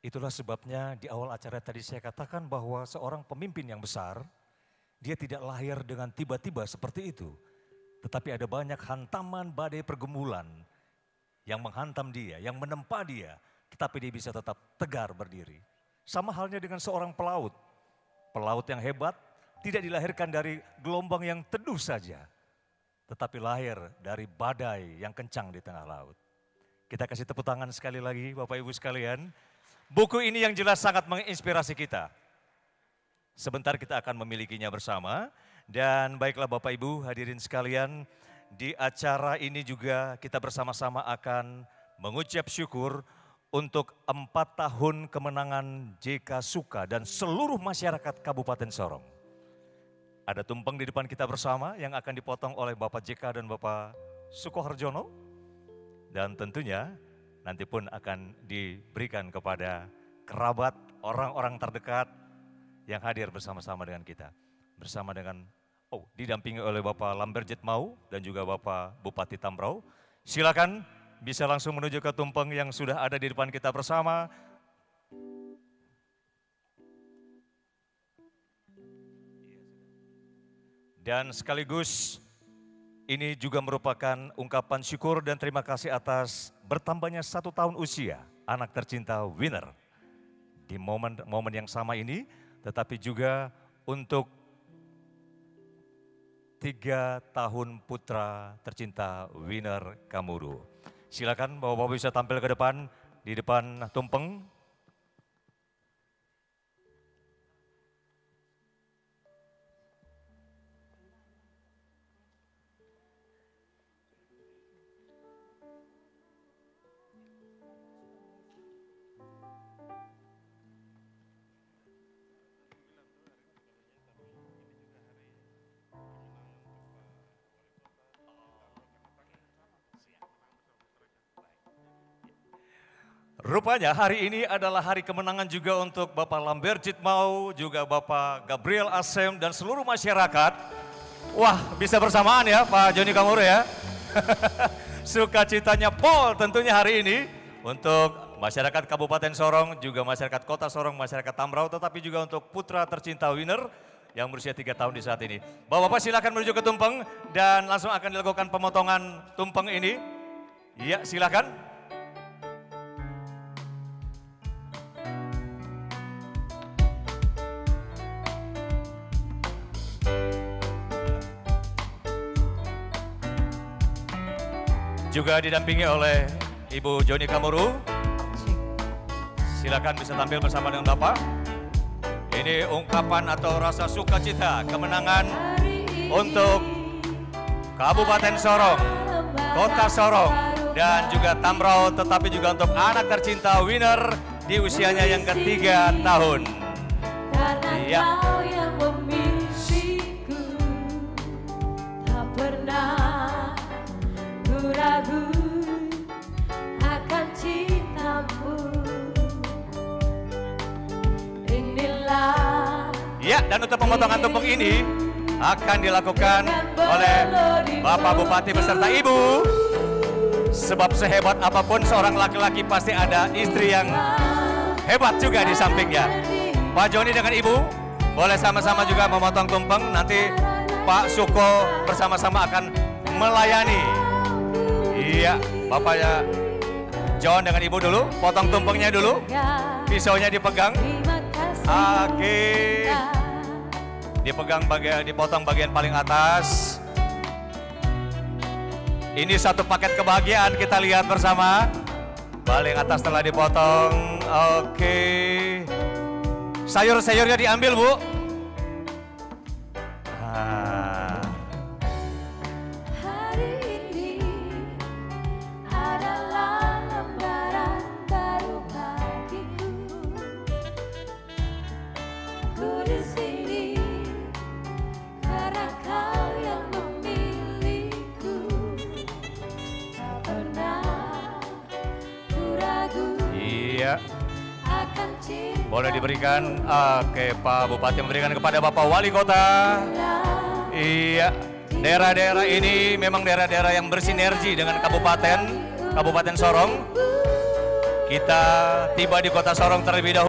Itulah sebabnya di awal acara tadi saya katakan bahwa seorang pemimpin yang besar, dia tidak lahir dengan tiba-tiba seperti itu. Tetapi ada banyak hantaman badai pergumulan yang menghantam dia, yang menempa dia, tetapi dia bisa tetap tegar berdiri. Sama halnya dengan seorang pelaut. Pelaut yang hebat tidak dilahirkan dari gelombang yang teduh saja, tetapi lahir dari badai yang kencang di tengah laut. Kita kasih tepuk tangan sekali lagi Bapak Ibu sekalian. Buku ini yang jelas sangat menginspirasi kita. Sebentar kita akan memilikinya bersama. Dan baiklah Bapak Ibu hadirin sekalian, di acara ini juga kita bersama-sama akan mengucap syukur untuk empat tahun kemenangan JK Suka dan seluruh masyarakat Kabupaten Sorong. Ada tumpeng di depan kita bersama yang akan dipotong oleh Bapak JK dan Bapak Sukoharjono. Dan tentunya nanti pun akan diberikan kepada kerabat, orang-orang terdekat yang hadir bersama-sama dengan kita. Bersama dengan, oh didampingi oleh Bapak Lambert Jetmau dan juga Bapak Bupati Tamrau, Silakan bisa langsung menuju ke tumpeng yang sudah ada di depan kita bersama. Dan sekaligus ini juga merupakan ungkapan syukur dan terima kasih atas bertambahnya satu tahun usia anak tercinta Winner. Di momen-momen yang sama ini, tetapi juga untuk tiga tahun putra tercinta Winner Kamuru. Silakan Bapak-Bapak bisa tampil ke depan di depan tumpeng. Rupanya hari ini adalah hari kemenangan juga untuk Bapak Lambert Jitmau, juga Bapak Gabriel Asem dan seluruh masyarakat. Wah bisa bersamaan ya Pak Joni Kamuru ya. Sukacitanya Paul tentunya hari ini untuk masyarakat Kabupaten Sorong, juga masyarakat Kota Sorong, masyarakat Tamrau, tetapi juga untuk putra tercinta winner yang berusia tiga tahun di saat ini. Bapak-bapak silakan menuju ke tumpeng dan langsung akan dilakukan pemotongan tumpeng ini. Ya silakan. Juga didampingi oleh Ibu Joni Kamuru. Silakan bisa tampil bersama dengan Bapak. Ini ungkapan atau rasa sukacita kemenangan untuk Kabupaten Sorong, Kota Sorong, dan juga Tamrau, tetapi juga untuk anak tercinta winner di usianya yang ketiga tahun. Ya. Ya, dan untuk pemotongan tumpeng ini akan dilakukan oleh Bapak Bupati beserta Ibu. Sebab sehebat apapun seorang laki-laki pasti ada istri yang hebat juga di sampingnya. Pak Joni dengan Ibu boleh sama-sama juga memotong tumpeng. Nanti Pak Suko bersama-sama akan melayani. Iya, bapaknya John dengan ibu dulu, potong tumpengnya dulu, pisaunya dipegang, oke, dipegang bagian, dipotong bagian paling atas. Ini satu paket kebahagiaan kita lihat bersama. Paling atas telah dipotong, oke. Sayur-sayurnya diambil bu. Ah. Boleh diberikan ke Pak Bupati memberikan kepada Bapak Wali Kota Iya Daerah-daerah ini memang daerah-daerah yang bersinergi dengan Kabupaten Kabupaten Sorong Kita tiba di Kota Sorong terlebih dahulu